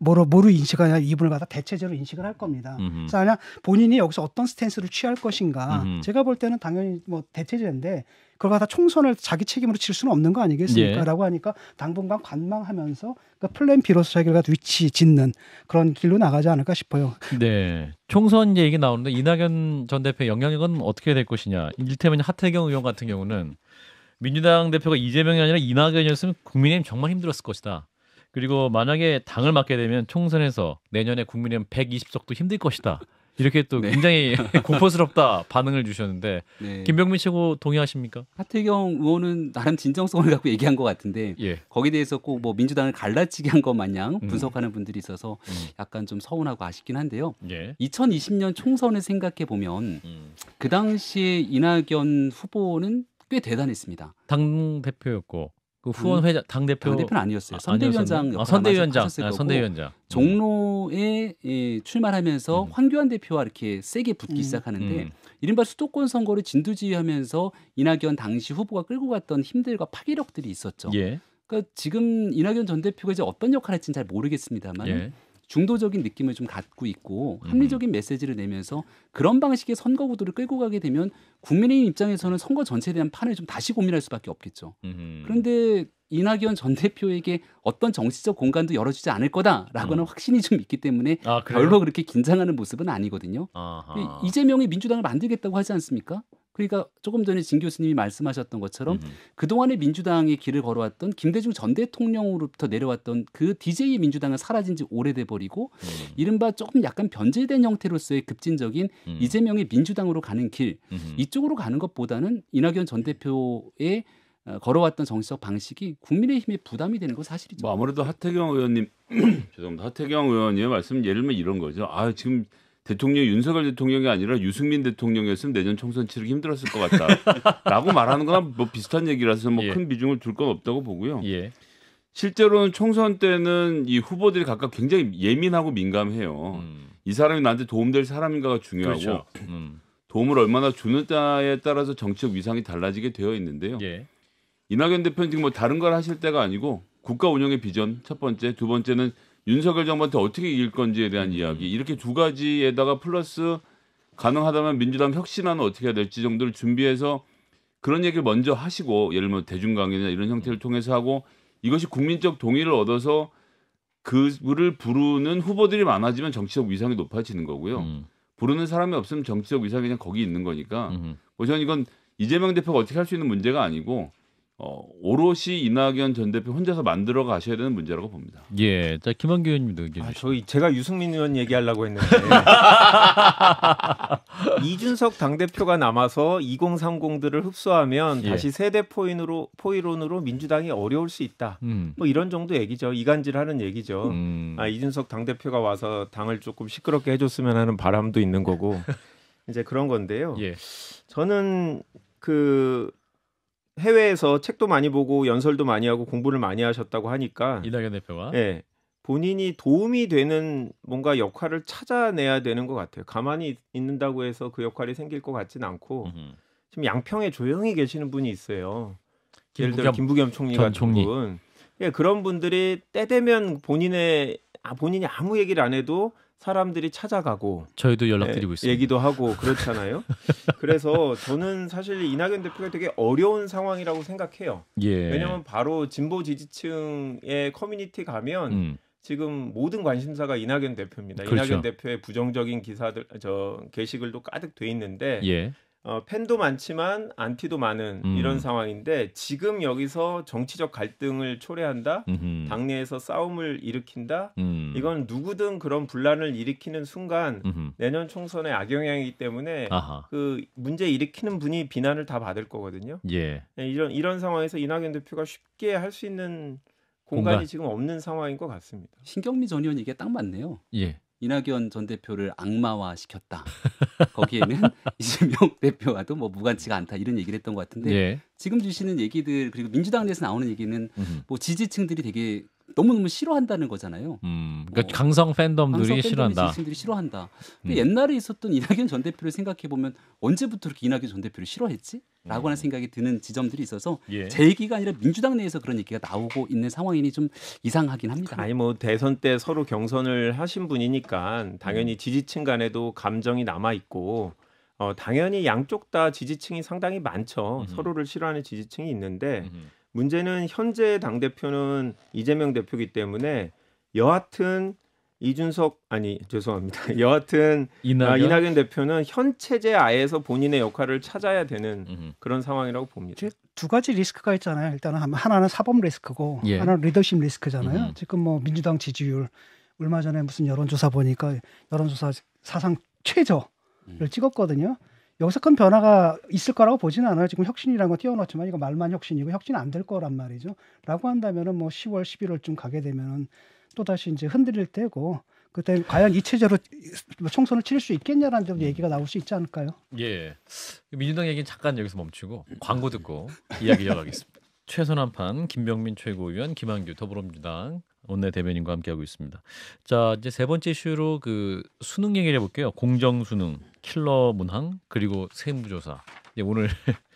뭐로 뭐로 인식하냐 이분을 갖다 대체제로 인식을 할 겁니다. 음흠. 그래서 아냐 본인이 여기서 어떤 스탠스를 취할 것인가. 음흠. 제가 볼 때는 당연히 뭐 대체제인데 그걸 갖다 총선을 자기 책임으로 칠 수는 없는 거 아니겠습니까?라고 예. 하니까 당분간 관망하면서 그 플랜 B로서 자기를 갖다 위치 짓는 그런 길로 나가지 않을까 싶어요. 네, 총선 얘기 나오는데 이낙연 전 대표 영향력은 어떻게 될 것이냐. 일테면 하태경 의원 같은 경우는 민주당 대표가 이재명이 아니라 이낙연이었으면 국민의힘 정말 힘들었을 것이다. 그리고 만약에 당을 맡게 되면 총선에서 내년에 국민의힘 120석도 힘들 것이다. 이렇게 또 네. 굉장히 공포스럽다 반응을 주셨는데 네. 김병민 최고 동의하십니까? 하태경 의원은 나름 진정성을 갖고 얘기한 것 같은데 예. 거기에 대해서 꼭 뭐 민주당을 갈라치게한 것 마냥 음. 분석하는 음. 분들이 있어서 음. 약간 좀 서운하고 아쉽긴 한데요. 예. 2020년 총선을 생각해 보면 음. 그 당시에 이낙연 후보는 꽤 대단했습니다. 당 대표였고 그 후원 회장 당 대표 당 대표는 아니었어요. 선대위원장 아, 선대위원장 아, 선대위원장 아, 음. 종로에 예, 출마하면서 음. 황교안 대표와 이렇게 세게 붙기 음. 시작하는데 음. 이른바 수도권 선거를 진두지휘하면서 이낙연 당시 후보가 끌고 갔던 힘들과 파괴력들이 있었죠. 예. 그러니까 지금 이낙연 전 대표가 이제 어떤 역할을 할지는 잘 모르겠습니다만. 예. 중도적인 느낌을 좀 갖고 있고 합리적인 메시지를 내면서 그런 방식의 선거 구도를 끌고 가게 되면 국민의 입장에서는 선거 전체에 대한 판을 좀 다시 고민할 수밖에 없겠죠. 그런데 이낙연 전 대표에게 어떤 정치적 공간도 열어주지 않을 거다라고는 음. 확신이 좀 있기 때문에 아, 별로 그렇게 긴장하는 모습은 아니거든요. 아하. 이재명이 민주당을 만들겠다고 하지 않습니까? 그러니까 조금 전에 진 교수님이 말씀하셨던 것처럼 음 그동안의 민주당의 길을 걸어왔던 김대중 전 대통령으로부터 내려왔던 그 DJ 민주당은 사라진 지 오래돼 버리고 음. 이른바 조금 약간 변질된 형태로서의 급진적인 음. 이재명의 민주당으로 가는 길음 이쪽으로 가는 것보다는 이낙연 전 대표의 어, 걸어왔던 정치적 방식이 국민의힘에 부담이 되는 건 사실이죠. 뭐 아무래도 하태경 의원님 죄송합니다. 하태경 의원님의 말씀 예를 들면 이런 거죠. 아 지금 대통령 윤석열 대통령이 아니라 유승민 대통령이었으면 내년 총선 치르기 힘들었을 것 같다라고 말하는 거랑 뭐 비슷한 얘기라서 뭐큰 예. 비중을 둘 건 없다고 보고요. 예. 실제로는 총선 때는 이 후보들이 각각 굉장히 예민하고 민감해요. 음. 이 사람이 나한테 도움될 사람인가가 중요하고 그렇죠. 음. 도움을 얼마나 주느냐에 따라서 정치적 위상이 달라지게 되어 있는데요. 예. 이낙연 대표는 지금 뭐 다른 걸 하실 때가 아니고 국가 운영의 비전 첫 번째, 두 번째는 윤석열 정부한테 어떻게 이길 건지에 대한 음. 이야기 이렇게 두 가지에다가 플러스 가능하다면 민주당 혁신안은 어떻게 해야 될지 정도를 준비해서 그런 얘기를 먼저 하시고 예를 들면 대중강연이나 이런 형태를 음. 통해서 하고 이것이 국민적 동의를 얻어서 그를 부르는 후보들이 많아지면 정치적 위상이 높아지는 거고요. 음. 부르는 사람이 없으면 정치적 위상이 그냥 거기 있는 거니까 음. 뭐 저는 이건 이재명 대표가 어떻게 할 수 있는 문제가 아니고 어, 오롯이 이낙연 전 대표 혼자서 만들어 가셔야 되는 문제라고 봅니다. 예, 자 김한규 의원님도 의견. 아, 저희 제가 유승민 의원 얘기하려고 했는데 이준석 당 대표가 남아서 2030들을 흡수하면 예. 다시 세대 포인으로 포이론으로 민주당이 어려울 수 있다. 음. 뭐 이런 정도 얘기죠. 이간질하는 얘기죠. 음. 아, 이준석 당 대표가 와서 당을 조금 시끄럽게 해줬으면 하는 바람도 있는 거고 이제 그런 건데요. 예. 저는 그 해외에서 책도 많이 보고 연설도 많이 하고 공부를 많이 하셨다고 하니까 이낙연 대표가 예. 본인이 도움이 되는 뭔가 역할을 찾아내야 되는 것 같아요. 가만히 있는다고 해서 그 역할이 생길 것 같진 않고 음흠. 지금 양평에 조용히 계시는 분이 있어요. 김부겸, 예를 들어 김부겸 총리 같은 총리. 분. 예, 그런 분들이 때 되면 본인의 아 본인이 아무 얘기를 안 해도 사람들이 찾아가고 저희도 연락드리고 예, 있습니다. 얘기도 하고 그렇잖아요. 그래서 저는 사실 이낙연 대표가 되게 어려운 상황이라고 생각해요. 예. 왜냐하면 바로 진보 지지층의 커뮤니티 가면 음. 지금 모든 관심사가 이낙연 대표입니다. 그렇죠. 이낙연 대표의 부정적인 기사들 저 게시글도 가득 돼 있는데 예. 어, 팬도 많지만 안티도 많은 음. 이런 상황인데 지금 여기서 정치적 갈등을 초래한다, 음흠. 당내에서 싸움을 일으킨다. 음. 이건 누구든 그런 분란을 일으키는 순간 음흠. 내년 총선에 악영향이기 때문에 아하. 그 문제 일으키는 분이 비난을 다 받을 거거든요. 예. 네, 이런 이런 상황에서 이낙연 대표가 쉽게 할 수 있는 공간이 공간. 지금 없는 상황인 것 같습니다. 신경미 전 의원 이게 딱 맞네요. 예. 이낙연 전 대표를 악마화 시켰다. 거기에는 이재명 대표와도 뭐 무관치가 않다 이런 얘기를 했던 것 같은데 예. 지금 주시는 얘기들 그리고 민주당 내에서 나오는 얘기는 뭐 지지층들이 되게 너무너무 싫어한다는 거잖아요. 음, 그러니까 뭐, 강성 팬덤들이 싫어한다. 지들이 싫어한다. 근데 음. 옛날에 있었던 이낙연 전 대표를 생각해 보면 언제부터 이렇게 이낙연 전 대표를 싫어했지? 라고 하는 음. 생각이 드는 지점들이 있어서 예. 제 얘기가 아니라 민주당 내에서 그런 얘기가 나오고 있는 상황이니 좀 이상하긴 합니다. 아니 뭐 대선 때 서로 경선을 하신 분이니까 당연히 음. 지지층 간에도 감정이 남아 있고 어, 당연히 양쪽 다 지지층이 상당히 많죠. 음흠. 서로를 싫어하는 지지층이 있는데 음흠. 문제는 현재 당 대표는 이재명 대표기 이 때문에 여하튼 이준석 아니 죄송합니다. 여하튼 아, 이낙연, 아, 이낙연 대표는 현 체제 아에서 본인의 역할을 찾아야 되는 음흠. 그런 상황이라고 봅니다. 두 가지 리스크가 있잖아요. 일단은 하나는 사법 리스크고 예. 하나는 리더십 리스크잖아요. 음. 지금 뭐 민주당 지지율 얼마 전에 무슨 여론조사 보니까 여론조사 사상 최저를 음. 찍었거든요. 여기서 큰 변화가 있을 거라고 보지는 않아요. 지금 혁신이라는 거 띄워놓지만 이거 말만 혁신이고 혁신 안 될 거란 말이죠. 라고 한다면은 뭐 10월, 11월쯤 가게 되면은 또다시 이제 흔들릴 때고 그때 과연 이체제로 뭐 총선을 치를 수 있겠냐라는 좀 얘기가 나올 수 있지 않을까요? 예. 민주당 얘기는 잠깐 여기서 멈추고 광고 듣고 이야기 이어가겠습니다. 최선한 판 김병민 최고위원 김한규 더불어민주당 원내 대변인과 함께하고 있습니다. 자 이제 세 번째 이슈로 그 수능 얘기를 해볼게요. 공정 수능. 킬러 문항 그리고 세무조사 오늘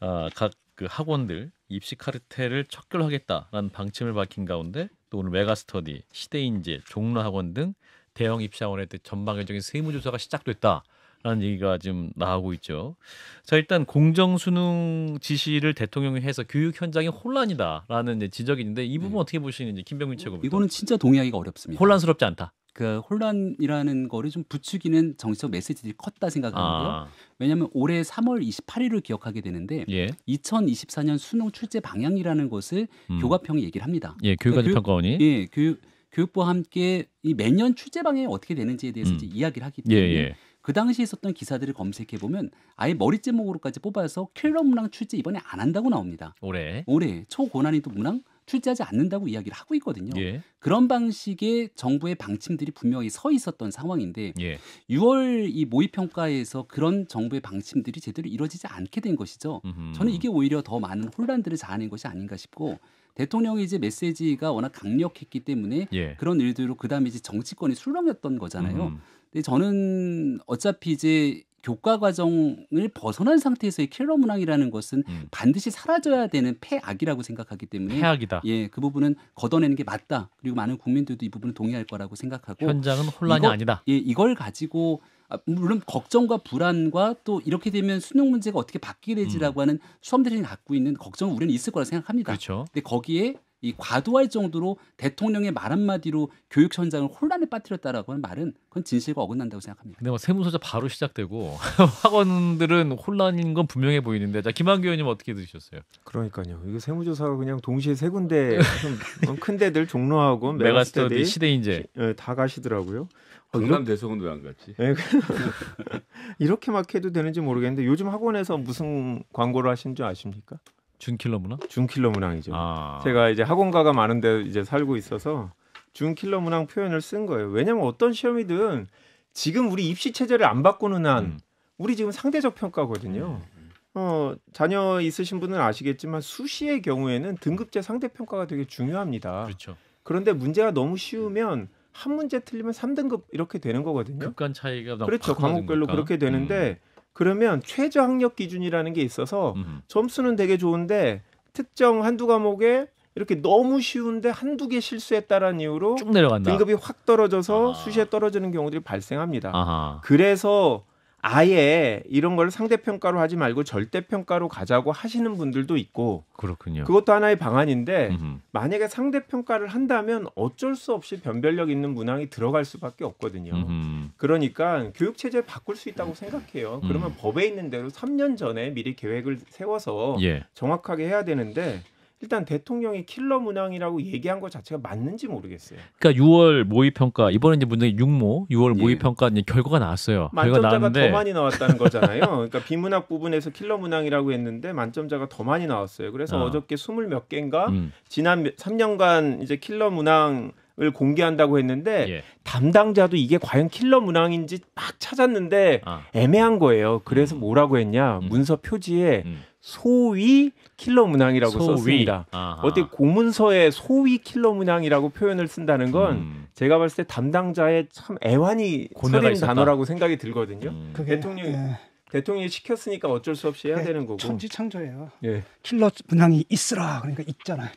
아, 각그 학원들 입시 카르텔을 척결하겠다라는 방침을 밝힌 가운데 또 오늘 메가스터디, 시대인재, 종로학원 등 대형 입시학원에 대해 전방위적인 세무조사가 시작됐다라는 얘기가 지금 나오고 있죠. 자 일단 공정수능 지시를 대통령이 해서 교육 현장이 혼란이다라는 이제 지적이 있는데 이 부분 네. 어떻게 보시는지 김병민 최고. 이거는 진짜 동의하기가 어렵습니다. 혼란스럽지 않다. 그 혼란이라는 거를 좀 부추기는 정치적 메시지들이 컸다 생각하고요. 아. 왜냐하면 올해 3월 28일을 기억하게 되는데 예. 2024년 수능 출제 방향이라는 것을 음. 교과평이 얘기를 합니다. 예, 그러니까 교육과정 평가원이. 예, 교육 교육부와 함께 이 매년 출제 방향이 어떻게 되는지에 대해서 음. 이제 이야기를 하기 예, 때문에 예, 예. 그 당시에 있었던 기사들을 검색해 보면 아예 머리 제목으로까지 뽑아서 킬러 문항 출제 이번에 안 한다고 나옵니다. 올해 올해 초고난이도 문항 출제하지 않는다고 이야기를 하고 있거든요. 예. 그런 방식의 정부의 방침들이 분명히 서 있었던 상황인데 예. 6월 이 모의 평가에서 그런 정부의 방침들이 제대로 이루어지지 않게 된 것이죠. 음흠. 저는 이게 오히려 더 많은 혼란들을 자아낸 것이 아닌가 싶고 대통령의 이제 메시지가 워낙 강력했기 때문에 예. 그런 일들로 그다음에 이제 정치권이 술렁였던 거잖아요. 음. 근데 저는 어차피 이제 교과 과정을 벗어난 상태에서의 킬러 문항이라는 것은 음. 반드시 사라져야 되는 폐악이라고 생각하기 때문에 폐악이다. 예, 그 부분은 걷어내는 게 맞다. 그리고 많은 국민들도 이 부분을 동의할 거라고 생각하고 현장은 혼란이 이거, 아니다. 예, 이걸 가지고 아, 물론 걱정과 불안과 또 이렇게 되면 수능 문제가 어떻게 바뀌게 되지라고 음. 하는 수험들이 갖고 있는 걱정은 우리는 있을 거라 생각합니다. 그렇죠. 근데 거기에 이 과도할 정도로 대통령의 말 한마디로 교육 현장을 혼란에 빠뜨렸다라고 하는 말은 그건 진실과 어긋난다고 생각합니다. 근데 막 뭐 세무서자 바로 시작되고 학원들은 혼란인 건 분명해 보이는데 자 김한규 의원님 어떻게 들으셨어요? 그러니까요. 이거 세무조사가 그냥 동시에 세 군데 큰 데들 종로하고 메가스터디 시대인제 예, 다 가시더라고요. 어, 경남 대성은 왜 안 갔지? 예, 이렇게 막 해도 되는지 모르겠는데 요즘 학원에서 무슨 광고를 하신 줄 아십니까? 준킬러 문항? 준킬러 문항이죠. 아. 제가 이제 학원가가 많은데 이제 살고 있어서 준킬러 문항 표현을 쓴 거예요. 왜냐면 어떤 시험이든 지금 우리 입시 체제를 안 바꾸는 한 음. 우리 지금 상대적 평가거든요. 음. 어, 자녀 있으신 분은 아시겠지만 수시의 경우에는 등급제 상대 평가가 되게 중요합니다. 그렇죠. 그런데 문제가 너무 쉬우면 한 문제 틀리면 3등급 이렇게 되는 거거든요. 급간 차이가 그렇죠. 과목별로 그렇게 되는데 음. 그러면 최저 학력 기준이라는 게 있어서 음. 점수는 되게 좋은데 특정 한두 과목에 이렇게 너무 쉬운데 한두 개 실수했다라는 이유로 쭉 내려간다. 등급이 확 떨어져서 아. 수시에 떨어지는 경우들이 발생합니다. 아하. 그래서 아예 이런 걸 상대평가로 하지 말고 절대평가로 가자고 하시는 분들도 있고 그렇군요. 그것도 하나의 방안인데 음흠. 만약에 상대평가를 한다면 어쩔 수 없이 변별력 있는 문항이 들어갈 수밖에 없거든요. 음흠. 그러니까 교육 체제 바꿀 수 있다고 생각해요. 그러면 음. 법에 있는 대로 3년 전에 미리 계획을 세워서 예. 정확하게 해야 되는데 일단 대통령이 킬러 문항이라고 얘기한 것 자체가 맞는지 모르겠어요. 그러니까 6월 모의 평가 이번에 이제 문제 6모 6월 모의 예. 평가 이제 결과가 나왔어요. 만점자가 결과 나더 많이 나왔다는 거잖아요. 그러니까 비문학 부분에서 킬러 문항이라고 했는데 만점자가 더 많이 나왔어요. 그래서 아. 어저께 스물 몇 개인가 음. 지난 3년간 이제 킬러 문항 을 공개한다고 했는데 예. 담당자도 이게 과연 킬러 문항인지 막 찾았는데 아. 애매한 거예요. 그래서 음. 뭐라고 했냐 음. 문서 표지에 음. 소위 킬러 문항이라고 소위. 썼습니다. 아하. 어때 문서에 소위 킬러 문항이라고 표현을 쓴다는 건 음. 제가 봤을 때 담당자의 참 애환이 서린 단어라고 생각이 들거든요. 음. 그게, 대통령 예. 네. 대통령이 시켰으니까 어쩔 수 없이 해야 되는 거고. 천지창조예요. 예. 킬러 문항이 있으라 그러니까 있잖아요.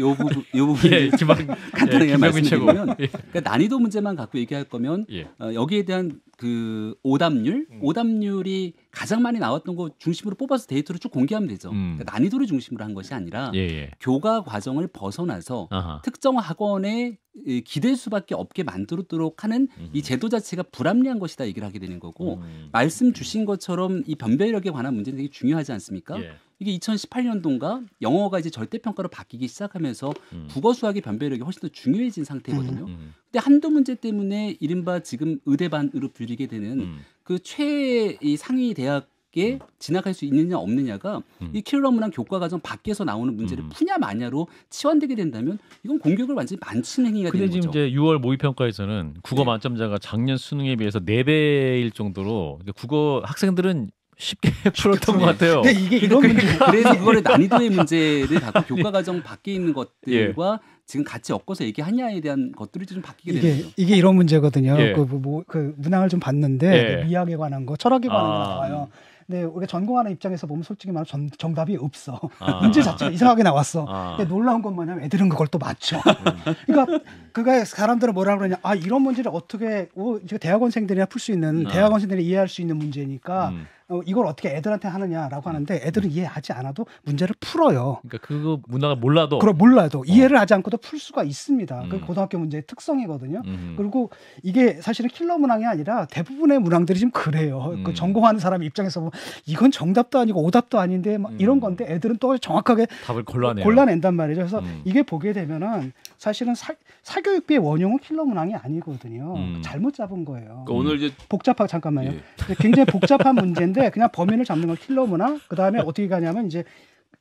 요 부분 요 부분 예, 기본, 간단하게 예, 말씀드리면 예. 그러니까 난이도 문제만 갖고 얘기할 거면 예. 어, 여기에 대한 그 오답률, 음. 오답률이 가장 많이 나왔던 거 중심으로 뽑아서 데이터를 쭉 공개하면 되죠. 음. 그러니까 난이도를 중심으로 한 것이 아니라 예, 예. 교과 과정을 벗어나서 아하. 특정 학원에기댈 수밖에 없게 만들도록 하는 음. 이 제도 자체가 불합리한 것이다 얘기를 하게 되는 거고 음. 말씀 주신 것처럼 이 변별력에 관한 문제는 되게 중요하지 않습니까? 예. 이게 2018년도인가 영어가 이제 절대평가로 바뀌기 시작하면서 음. 국어 수학의 변별력이 훨씬 더 중요해진 상태거든요. 음, 음. 근데 한두 문제 때문에 이른바 지금 의대반으로 불리게 되는 음. 그 최의 상위 대학 게 음. 진학할 수 있느냐 없느냐가 음. 이 킬러문항 교과 과정 밖에서 나오는 문제를 음. 푸냐 마냐로 치환되게 된다면 이건 공격을 완전히 만치 행위가 되는 거죠. 근데 지금 이제 6월 모의 평가에서는 국어 네. 만점자가 작년 수능에 비해서 4배일 정도로 국어 학생들은 쉽게 풀었던 것 같아요. 근데 이게 이런 그러니까 문제 그래서 그거를 난이도의 문제를 갖고 교과 과정 밖에 있는 것들과 예. 지금 같이 엮어서 얘기하냐에 대한 것들이 좀 바뀌게 이게, 되는 거죠. 이게 이런 문제거든요. 예. 그, 뭐, 뭐 그 문항을 좀 봤는데 예. 미학에 관한 거, 철학에 관한 아. 거 나와요. 근데 우리 전공하는 입장에서 보면 솔직히 말하면 정, 답이 없어. 아. 문제 자체가 이상하게 나왔어. 아. 근데 놀라운 건 뭐냐면 애들은 그걸 또 맞춰. 음. 그러니까 그가 사람들은 뭐라 그러냐. 아 이런 문제를 어떻게 오, 대학원생들이나 풀수 있는 음. 대학원생들이 이해할 수 있는 문제니까. 음. 어, 이걸 어떻게 애들한테 하느냐라고 음. 하는데 애들은 이해하지 않아도 문제를 풀어요. 그러니까 그 문화가 몰라도 그럼 몰라도 어. 이해를 하지 않고도 풀 수가 있습니다. 음. 그 고등학교 문제의 특성이거든요. 음. 그리고 이게 사실은 킬러 문항이 아니라 대부분의 문항들이 지금 그래요. 음. 그 전공하는 사람 입장에서 보면 뭐 이건 정답도 아니고 오답도 아닌데 막 음. 이런 건데 애들은 또 정확하게 답을 골라내 골라낸단 말이죠. 그래서 음. 이게 보게 되면은 사실은 사, 사교육비의 원형은 킬러 문항이 아니거든요. 잘못 잡은 거예요. 그러니까 오늘 이제 복잡하 잠깐만요. 예. 굉장히 복잡한 문제인데 되는데 그냥 범인을 잡는 건 킬러 문항그 다음에 어떻게 가냐면 이제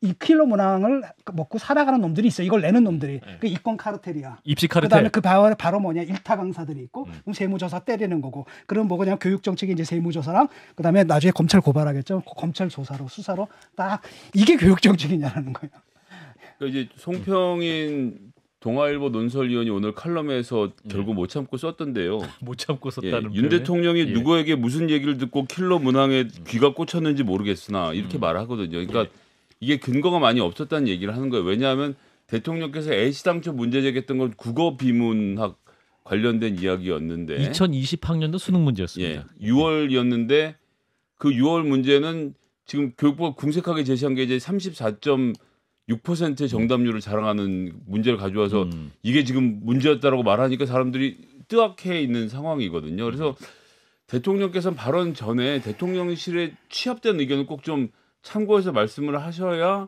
이 킬러 문항을 먹고 살아가는 놈들이 있어. 이걸 내는 놈들이. 네. 그 이권 카르텔이야. 입시 카르텔. 그다음에 그 바로, 바로 뭐냐 일타 강사들이 있고, 음. 그럼 세무조사 때리는 거고. 그럼 뭐 그냥 교육 정책이 제 세무조사랑 그다음에 나중에 검찰 고발하겠죠. 검찰 조사로 수사로 딱 이게 교육 정책이냐라는 거예요. 그러니까 이제 송평인 동아일보 논설위원이 오늘 칼럼에서 결국 예. 못 참고 썼던데요. 못 참고 썼다는 예. 윤 대통령이 예. 누구에게 무슨 얘기를 듣고 킬러 문항에 음. 귀가 꽂혔는지 모르겠으나 이렇게 음. 말하거든요. 그러니까 예. 이게 근거가 많이 없었다는 얘기를 하는 거예요. 왜냐하면 대통령께서 애시당초 문제 제기했던 건 국어 비문학 관련된 이야기였는데 2020학년도 수능 문제였습니다. 6월이었는데 예, 그 6월 문제는 지금 교육부가 궁색하게 제시한 게 이제 34점 6%의 정답률을 자랑하는 문제를 가져와서 음. 이게 지금 문제였다라고 말하니까 사람들이 뜨악해 있는 상황이거든요. 그래서 대통령께서는 발언 전에 대통령실에 취합된 의견을 꼭 좀 참고해서 말씀을 하셔야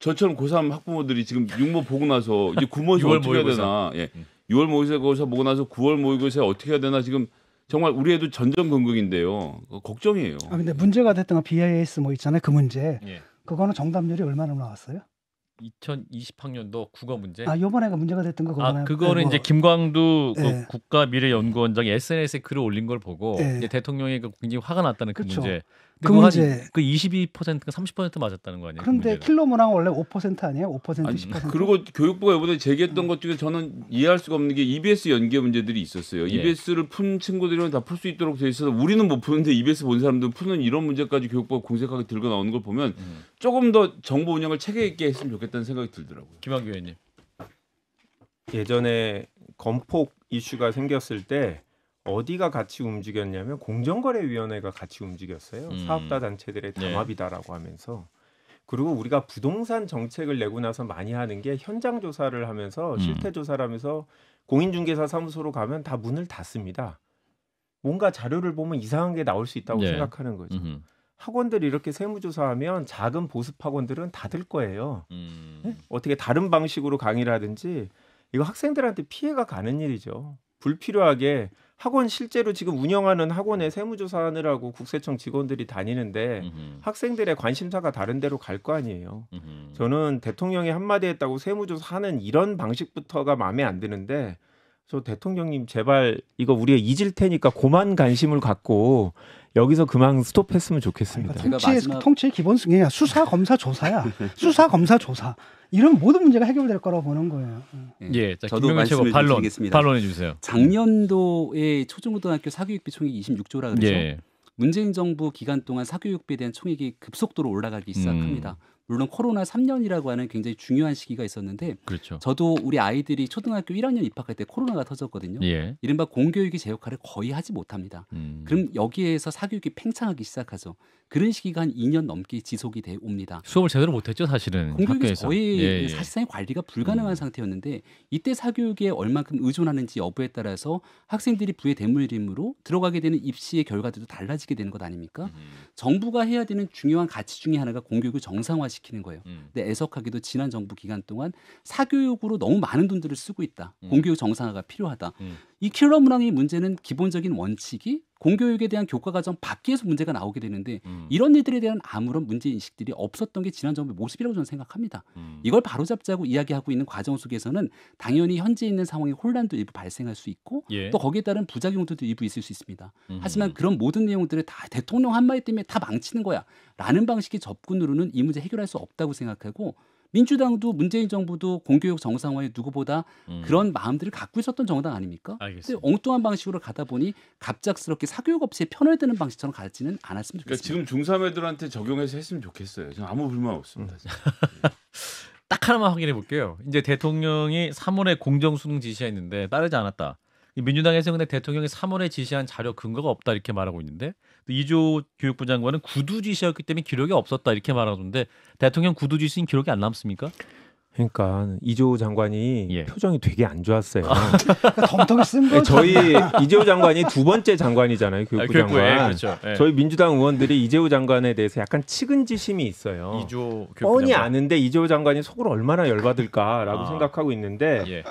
저처럼 고3 학부모들이 지금 6모 보고 나서 이제 9모에서 어떻게 해야 되나. 예. 6월 음. 모의고사 보고 나서 9월 모의고사 어떻게 해야 되나 지금 정말 우리 애도 전전긍긍인데요. 걱정이에요. 아 근데 문제가 됐던 건 BIS 뭐 있잖아요. 그 문제. 예. 그거는 정답률이 얼마나 나왔어요? 2020학년도 국어 문제. 아 이번에가 그 문제가 됐던 거 그거는. 아 그거는 네, 뭐 이제 김광두 그 네. 국가미래연구원장이 SNS에 글을 올린 걸 보고 네. 대통령이 그 굉장히 화가 났다는 그 그쵸. 문제. 그 문제 그 22%가 30% 그러니까 맞았다는 거 아니에요? 그런데 킬로모랑 원래 5% 아니에요? 5% 아니, 10%. 그리고 교육부가 이번에 제기했던 것 중에 저는 이해할 수가 없는 게 EBS 연계 문제들이 있었어요. 예. EBS를 푼 친구들이랑 다풀 수 있도록 돼 있어서 우리는 못 푸는데 EBS 본 사람들은 푸는 이런 문제까지 교육부가 공색하게 들고 나오는 걸 보면 음. 조금 더 정보 운영을 체계 있게 했으면 좋겠다는 생각이 들더라고요. 김학규 의원님. 예전에 건폭 이슈가 생겼을 때 어디가 같이 움직였냐면 공정거래위원회가 같이 움직였어요. 음. 사업자 단체들의 네. 담합이다라고 하면서 그리고 우리가 부동산 정책을 내고 나서 많이 하는 게 현장 조사를 하면서 음. 실태 조사를 하면서 공인중개사 사무소로 가면 다 문을 닫습니다. 뭔가 자료를 보면 이상한 게 나올 수 있다고 네. 생각하는 거죠. 음흠. 학원들이 이렇게 세무조사하면 작은 보습 학원들은 닫을 거예요. 음. 네? 어떻게 다른 방식으로 강의를 하든지 이거 학생들한테 피해가 가는 일이죠. 불필요하게 학원 실제로 지금 운영하는 학원에 세무조사 하느라고 국세청 직원들이 다니는데 음흠. 학생들의 관심사가 다른 데로 갈 거 아니에요. 음흠. 저는 대통령이 한마디 했다고 세무조사 하는 이런 방식부터가 마음에 안 드는데 저 대통령님 제발 이거 우리가 잊을 테니까 고만 관심을 갖고 여기서 그만 스톱했으면 좋겠습니다. 그러니까 통치의, 마지막... 통치의 기본 승리야. 수사, 검사, 조사야. 수사, 검사, 조사. 이런 모든 문제가 해결될 거라고 보는 거예요. 예, 예 자, 저도 말씀을 드리겠습니다. 반론해 주세요. 작년도에 초중고등학교 사교육비 총액이 26조라 그래서 예. 문재인 정부 기간 동안 사교육비에 대한 총액이 급속도로 올라가기 시작합니다. 음. 물론 코로나 3년이라고 하는 굉장히 중요한 시기가 있었는데 그렇죠. 저도 우리 아이들이 초등학교 1학년 입학할 때 코로나가 터졌거든요. 예. 이른바 공교육이 제 역할을 거의 하지 못합니다. 음. 그럼 여기에서 사교육이 팽창하기 시작하죠. 그런 시기가 한 2년 넘게 지속이 돼 옵니다. 수업을 제대로 못했죠 사실은 공교육이 거의 예, 예. 사실상 의 관리가 불가능한 음. 상태였는데 이때 사교육에 얼만큼 의존하는지 여부에 따라서 학생들이 부의 대물림으로 들어가게 되는 입시의 결과들도 달라지게 되는 것 아닙니까? 음. 정부가 해야 되는 중요한 가치 중의 하나가 공교육을 정상화시키는 거예요. 음. 근데 애석하게도 지난 정부 기간 동안 사교육으로 너무 많은 돈들을 쓰고 있다. 음. 공교육 정상화가 필요하다. 음. 이 킬러 문항의 문제는 기본적인 원칙이 공교육에 대한 교과 과정 밖에서 문제가 나오게 되는데 음. 이런 일들에 대한 아무런 문제 인식들이 없었던 게 지난 정부의 모습이라고 저는 생각합니다. 음. 이걸 바로잡자고 이야기하고 있는 과정 속에서는 당연히 현재 있는 상황에 혼란도 일부 발생할 수 있고 예. 또 거기에 따른 부작용들도 일부 있을 수 있습니다. 음. 하지만 그런 모든 내용들을 다 대통령 한마디 때문에 다 망치는 거야라는 방식의 접근으로는 이 문제 해결할 수 없다고 생각하고 민주당도 문재인 정부도 공교육 정상화에 누구보다 음. 그런 마음들을 갖고 있었던 정당 아닙니까? 알겠습니다. 근데 엉뚱한 방식으로 가다 보니 갑작스럽게 사교육 업체에 편을드는 방식처럼 가지는 않았으면 그러니까 좋겠습니다. 그러니까 지금 중삼 애들한테 적용해서 했으면 좋겠어요. 저는 아무 불만 없습니다. 음. 예. 딱 하나만 확인해 볼게요. 이제 대통령이 3월에 공정 수능 지시했는데 따르지 않았다. 민주당에서 근데 대통령이 3월에 지시한 자료 근거가 없다 이렇게 말하고 있는데 이조 교육부 장관은 구두짓이었기 때문에 기록이 없었다 이렇게 말하던데 대통령 구두짓시 기록이 안 남습니까? 그러니까 이조 장관이 예. 표정이 되게 안 좋았어요. 덩텅쓴 아, 그러니까 네, 거죠. 저희 이재호 장관이 두 번째 장관이잖아요. 교육부 아, 장관. 예, 그렇죠. 예. 저희 민주당 의원들이 이재호 장관에 대해서 약간 측은지심이 있어요. 이조 뻔히 장관. 아는데 이재호 장관이 속으로 얼마나 열받을까라고 아. 생각하고 있는데 예.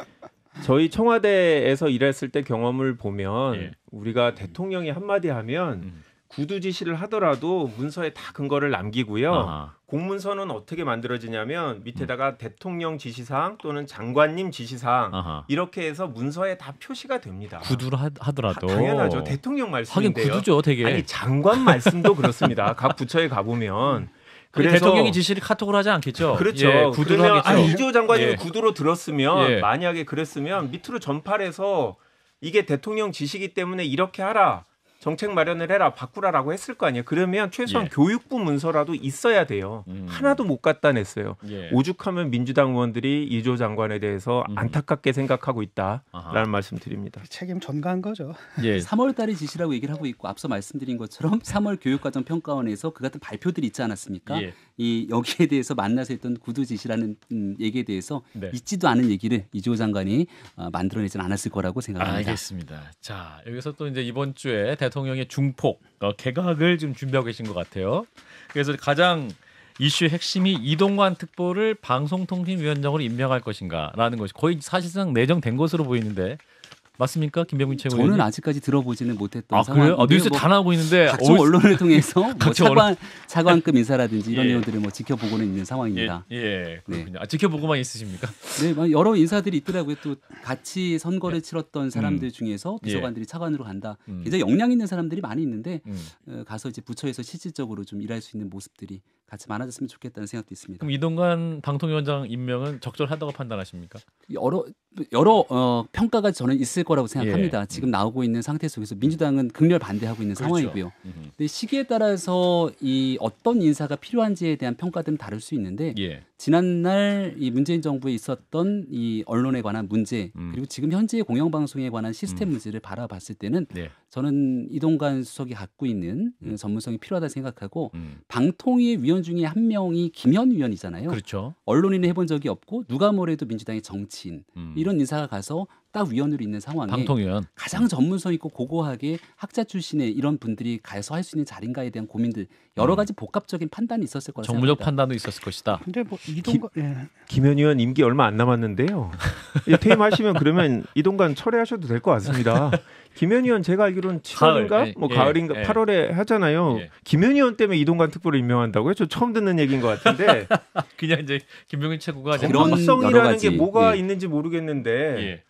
저희 청와대에서 일했을 때 경험을 보면 예. 우리가 대통령이 한마디 하면 음. 구두 지시를 하더라도 문서에 다 근거를 남기고요. 아하. 공문서는 어떻게 만들어지냐면 밑에다가 음. 대통령 지시사항 또는 장관님 지시사항 아하. 이렇게 해서 문서에 다 표시가 됩니다. 구두를 하, 더라도 아, 당연하죠. 대통령 말씀인데요. 하긴 구두죠, 되게. 아니 장관 말씀도 그렇습니다. 각 부처에 가 보면 그래서 대통령이 지시를 카톡으로 하지 않겠죠. 그렇죠. 예, 구두로 그러면 하겠죠. 이재호 장관이 예. 구두로 들었으면 예. 만약에 그랬으면 밑으로 전파해서 이게 대통령 지시기 때문에 이렇게 하라. 정책 마련을 해라 바꾸라라고 했을 거 아니에요. 그러면 최소한 예. 교육부 문서라도 있어야 돼요. 음. 하나도 못 갖다 냈어요. 예. 오죽하면 민주당 의원들이 이조 장관에 대해서 음. 안타깝게 생각하고 있다라는 말씀드립니다. 그 책임 전가한 거죠. 예. 3월달에 지시라고 얘기를 하고 있고 앞서 말씀드린 것처럼 3월 교육과정 평가원에서 그 같은 발표들이 있지 않았습니까? 예. 이 여기에 대해서 만나서 했던 구두 지시라는 음, 얘기에 대해서 네. 있지도 않은 얘기를 이조 장관이 어, 만들어내지는 않았을 거라고 생각합니다. 알겠습니다. 자 여기서 또 이제 이번 주에 대통령 대통령의 중폭 어, 개각을 지금 준비하고 계신 것 같아요. 그래서 가장 이슈 핵심이 이동관 특보를 방송통신위원장으로 임명할 것인가라는 것이 거의 사실상 내정된 것으로 보이는데 맞습니까, 김병민 최고? 저는 아직까지 들어보지는 못했던 아, 상황. 아, 뉴스 뭐다 나오고 있는데 각종 언론을 통해서 뭐 차관 차관급 인사라든지 이런 예. 내용들을 뭐 지켜보고는 있는 상황입니다. 예, 예 그렇군요. 네. 아, 지켜보고만 있으십니까? 네, 뭐 여러 인사들이 있더라고요. 또 같이 선거를 예. 치렀던 사람들 음. 중에서 예. 비서관들이 차관으로 간다. 음. 굉장히 역량 있는 사람들이 많이 있는데 음. 어, 가서 이제 부처에서 실질적으로 좀 일할 수 있는 모습들이 같이 많아졌으면 좋겠다는 생각도 있습니다. 그럼 이동관 방통위원장 임명은 적절하다고 판단하십니까? 여러 여러 어, 평가가 저는 있을 거라고 생각합니다. 예. 지금 나오고 있는 상태 속에서 민주당은 극렬 반대하고 있는 그렇죠. 상황이고요. 음흠. 근데 시기에 따라서 이 어떤 인사가 필요한지에 대한 평가들은 다를 수 있는데 예. 지난날 이 문재인 정부에 있었던 이 언론에 관한 문제 음. 그리고 지금 현재의 공영방송에 관한 시스템 음. 문제를 바라봤을 때는 네. 저는 이동관 수석이 갖고 있는 음. 전문성이 필요하다 생각하고 음. 방통위의 위원 위원 중에 한 명이 김현 의원이잖아요 그렇죠. 언론인을 해본 적이 없고 누가 뭐래도 민주당의 정치인 음. 이런 인사가 가서 딱 위원으로 있는 상황에 방통위원. 가장 전문성 있고 고고하게 학자 출신의 이런 분들이 가서 할 수 있는 자리인가에 대한 고민들 여러 음. 가지 복합적인 판단이 있었을 거라 정무적 생각합니다. 판단도 있었을 것이다. 근데 뭐 이동관 예. 김현 의원 임기 얼마 안 남았는데요. 퇴임하시면 그러면 이동관 철회하셔도 될 것 같습니다. 김현 의원 제가 알기로는 7월인가 가을, 뭐 예, 가을인가 예, 8월에 하잖아요. 예. 김현 의원 때문에 이동관 특보를 임명한다고요? 저 처음 듣는 얘기인 것 같은데 그냥 이제 김병일 최고가 정성이라는 게 뭐가 예. 있는지 모르겠는데 예.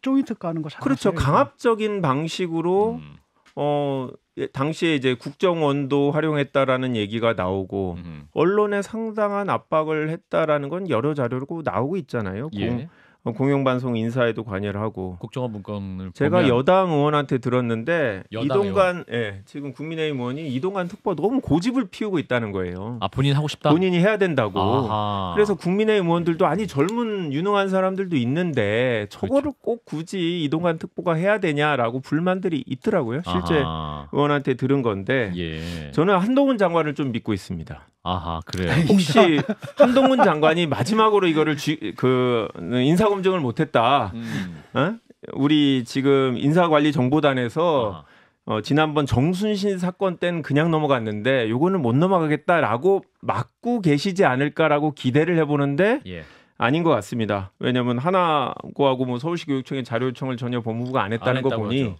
조인트 까는 거 그렇죠. 하세요. 강압적인 방식으로 음. 어 예, 당시에 이제 국정원도 활용했다라는 얘기가 나오고 음. 언론에 상당한 압박을 했다라는 건 여러 자료로 나오고 있잖아요. 예. 공, 공영방송 인사에도 관여를 하고 국정원 문건을 제가 여당 의원한테 들었는데 이동관 예, 네, 지금 국민의힘 의원이 이동관 특보 너무 고집을 피우고 있다는 거예요. 아 본인 하고 싶다. 본인이 해야 된다고. 아하. 그래서 국민의힘 의원들도 아니 젊은 유능한 사람들도 있는데 저거를 그렇죠. 꼭 굳이 이동관 특보가 해야 되냐라고 불만들이 있더라고요. 실제 아하. 의원한테 들은 건데 예. 저는 한동훈 장관을 좀 믿고 있습니다. 아하 그래요. 혹시 한동훈 장관이 마지막으로 이거를 쥐, 그 네, 인사 검증을 못했다. 음. 어? 우리 지금 인사관리정보단에서 어, 지난번 정순신 사건 땐 그냥 넘어갔는데 요거는 못 넘어가겠다라고 막고 계시지 않을까라고 기대를 해보는데 예. 아닌 것 같습니다. 왜냐하면 하나고하고 뭐 서울시 교육청의 자료 요청을 전혀 법무부가 안 했다는 안거 보니 네.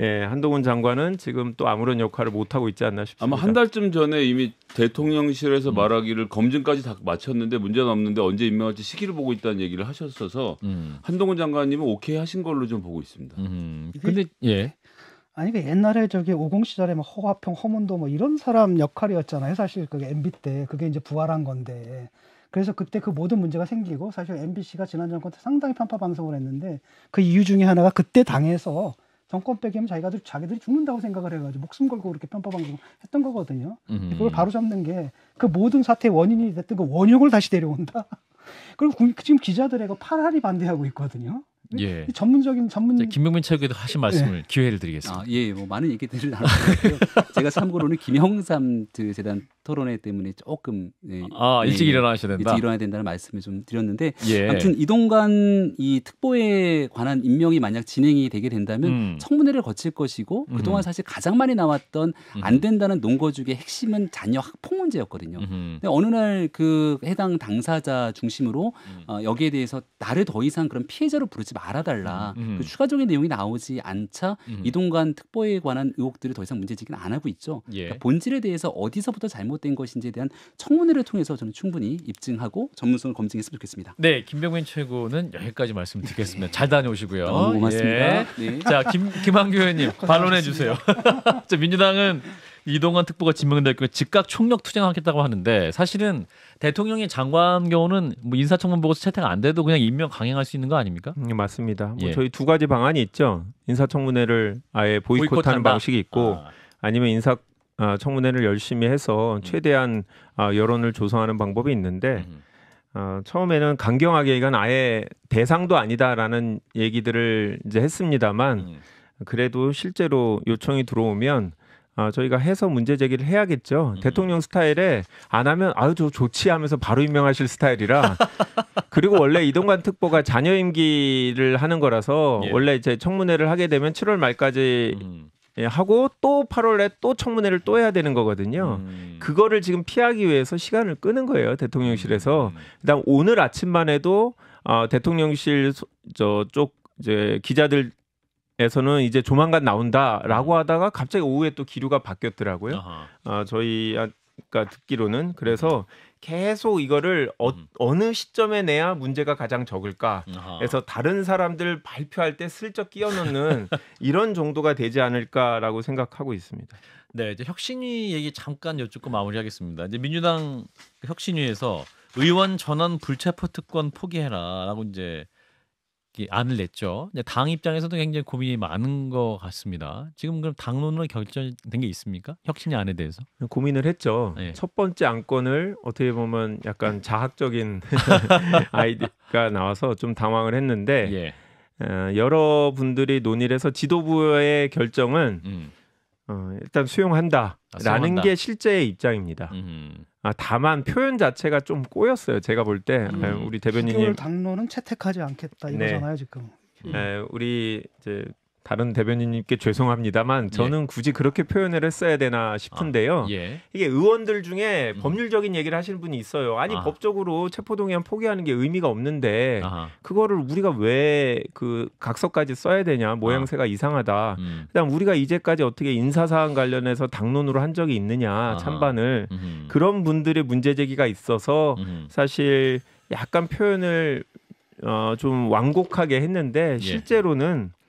예, 한동훈 장관은 지금 또 아무런 역할을 못 하고 있지 않나 싶습니다. 아마 한 달쯤 전에 이미 대통령실에서 음. 말하기를 검증까지 다 마쳤는데 문제는 없는데 언제 임명할지 시기를 보고 있다는 얘기를 하셨어서 음. 한동훈 장관님은 오케이 하신 걸로 좀 보고 있습니다. 음. 근데 예. 아니 그 옛날에 저기 오공 시절에 뭐 허화평, 허문도 뭐 이런 사람 역할이었잖아요. 사실 그게 MB 때 그게 이제 부활한 건데 그래서 그때 그 모든 문제가 생기고 사실 MBC가 지난 정권 때 상당히 편파 방송을 했는데 그 이유 중에 하나가 그때 당에서 정권 빼기면 자기가들 자기들이 죽는다고 생각을 해가지고 목숨 걸고 그렇게 편파 방송을 했던 거거든요. 음 그걸 바로 잡는 게 그 모든 사태의 원인이 됐던 그 원흉을 다시 데려온다. 그리고 지금 기자들의 그 팔팔이 반대하고 있거든요. 예. 전문적인 전문 김병민 체육에도 하신 예. 말씀을 예. 기회를 드리겠습니다. 아, 예, 뭐 많은 얘기들을 나눴는데요. 제가 참고로는 김형삼 그 재단 토론회 때문에 조금 예, 아 예, 일찍 일어나셔야 된다. 일찍 일어나야 된다는 말씀을 좀 드렸는데 예. 아무튼 이동관 이 특보에 관한 임명이 만약 진행이 되게 된다면 음. 청문회를 거칠 것이고 음. 그동안 사실 가장 많이 나왔던 음. 안 된다는 농거주의 핵심은 자녀 학폭 문제였거든요. 음. 근데 어느 날 그 해당 당사자 중심으로 음. 어, 여기에 대해서 나를 더 이상 그런 피해자로 부르지 말아달라. 음, 음. 그 추가적인 내용이 나오지 않자 음. 이동관 특보에 관한 의혹들을 더 이상 문제제기는 안 하고 있죠. 예. 그러니까 본질에 대해서 어디서부터 잘못된 것인지에 대한 청문회를 통해서 저는 충분히 입증하고 전문성을 검증했으면 좋겠습니다. 네, 김병민 최고는 여기까지 말씀드리겠습니다. 네. 잘 다녀오시고요. 너무 고맙습니다. 예. 네. 자, 김 김한규 의원님 반론해 주세요. 자, 민주당은 이동관 특보가 지명될 경우 즉각 총력 투쟁하겠다고 하는데 사실은 대통령이 장관 경우는 뭐 인사청문 보고서 채택 안 돼도 그냥 임명 강행할 수 있는 거 아닙니까? 음, 맞습니다. 뭐 예. 뭐 저희 두 가지 방안이 있죠. 인사청문회를 아예 보이콧하는 방식이 있고 아. 니면 인사 아, 청문회를 열심히 해서 음. 최대한 음. 여론을 조성하는 방법이 있는데 어, 처음에는 강경하게 이건 아예 대상도 아니다라는 얘기들을 이제 했습니다만 음. 그래도 실제로 요청이 들어오면 어, 저희가 해서 문제 제기를 해야겠죠. 음. 대통령 스타일에 안 하면 아유 저 좋지 하면서 바로 임명하실 스타일이라 그리고 원래 이동관 특보가 자녀 임기를 하는 거라서 예. 원래 이제 청문회를 하게 되면 7월 말까지 음. 예, 하고 또 8월에 또 청문회를 또 해야 되는 거거든요. 음. 그거를 지금 피하기 위해서 시간을 끄는 거예요 대통령실에서. 음. 그다음 오늘 아침만 해도 어, 대통령실 저쪽 이제 기자들 에서는 이제 조만간 나온다라고 하다가 갑자기 오후에 또 기류가 바뀌었더라고요. 아하. 아 저희가 듣기로는 그래서 음. 계속 이거를 어, 음. 어느 시점에 내야 문제가 가장 적을까 해서 다른 사람들 발표할 때 슬쩍 끼어넣는 이런 정도가 되지 않을까라고 생각하고 있습니다. 네, 이제 혁신위 얘기 잠깐 여쭙고 마무리하겠습니다. 이제 민주당 혁신위에서 의원 전원 불체포 특권 포기해라라고 이제 안을 냈죠. 근데 당 입장에서도 굉장히 고민이 많은 것 같습니다. 지금 그럼 당론으로 결정된 게 있습니까? 혁신이 안에 대해서? 고민을 했죠. 네. 첫 번째 안건을 어떻게 보면 약간 네. 자학적인 아이디가 나와서 좀 당황을 했는데 예. 어, 여러분들이 논의를 해서 지도부의 결정은 음. 어, 일단 수용한다라는 수용한다. 게 실제의 입장입니다. 음. 아, 다만 표현 자체가 좀 꼬였어요. 제가 볼때 음. 예, 우리 대변인님 당론은 채택하지 않겠다 네. 이거잖아요 네. 지금. 음. 예, 에, 우리 이제 다른 대변인님께 죄송합니다만 예. 저는 예. 굳이 그렇게 표현을 했어야 되나 아, 싶은데요. 아, 예. 이게 의원들 중에 음. 법률적인 얘기를 하시는 분이 있어요. 아니 아. 법적으로 체포동의안 포기하는 게 의미가 없는데 아하. 그거를 우리가 왜 그 각서까지 써야 되냐 모양새가 아. 이상하다. 음. 그다음 우리가 이제까지 어떻게 인사사항 관련해서 당론으로 한 적이 있느냐 찬반을 음흠. 그런 분들의 문제 제기가 있어서 음흠. 사실 약간 표현을 어, 좀 완곡하게 했는데 예. 실제로는 예.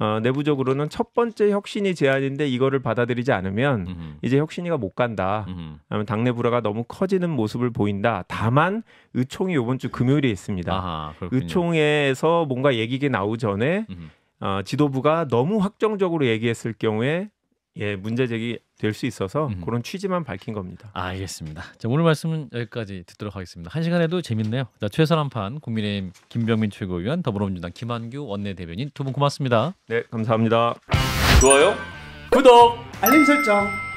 어, 내부적으로는 첫 번째 혁신이 제안인데 이거를 받아들이지 않으면 음흠. 이제 혁신이가 못 간다. 음흠. 당내 불화가 너무 커지는 모습을 보인다. 다만 의총이 이번 주 금요일에 있습니다. 아하, 의총에서 뭔가 얘기가 나오 전에 어, 지도부가 너무 확정적으로 얘기했을 경우에 예, 문제 제기 될수 있어서 음. 그런 취지만 밝힌 겁니다. 아, 알겠습니다. 자, 오늘 말씀은 여기까지 듣도록 하겠습니다. 한 시간에도 재밌네요. 자, 최선한 판 국민의힘 김병민 최고위원 더불어민주당 김한규 원내대변인 두 분 고맙습니다. 네, 감사합니다. 좋아요, 구독, 알림 설정.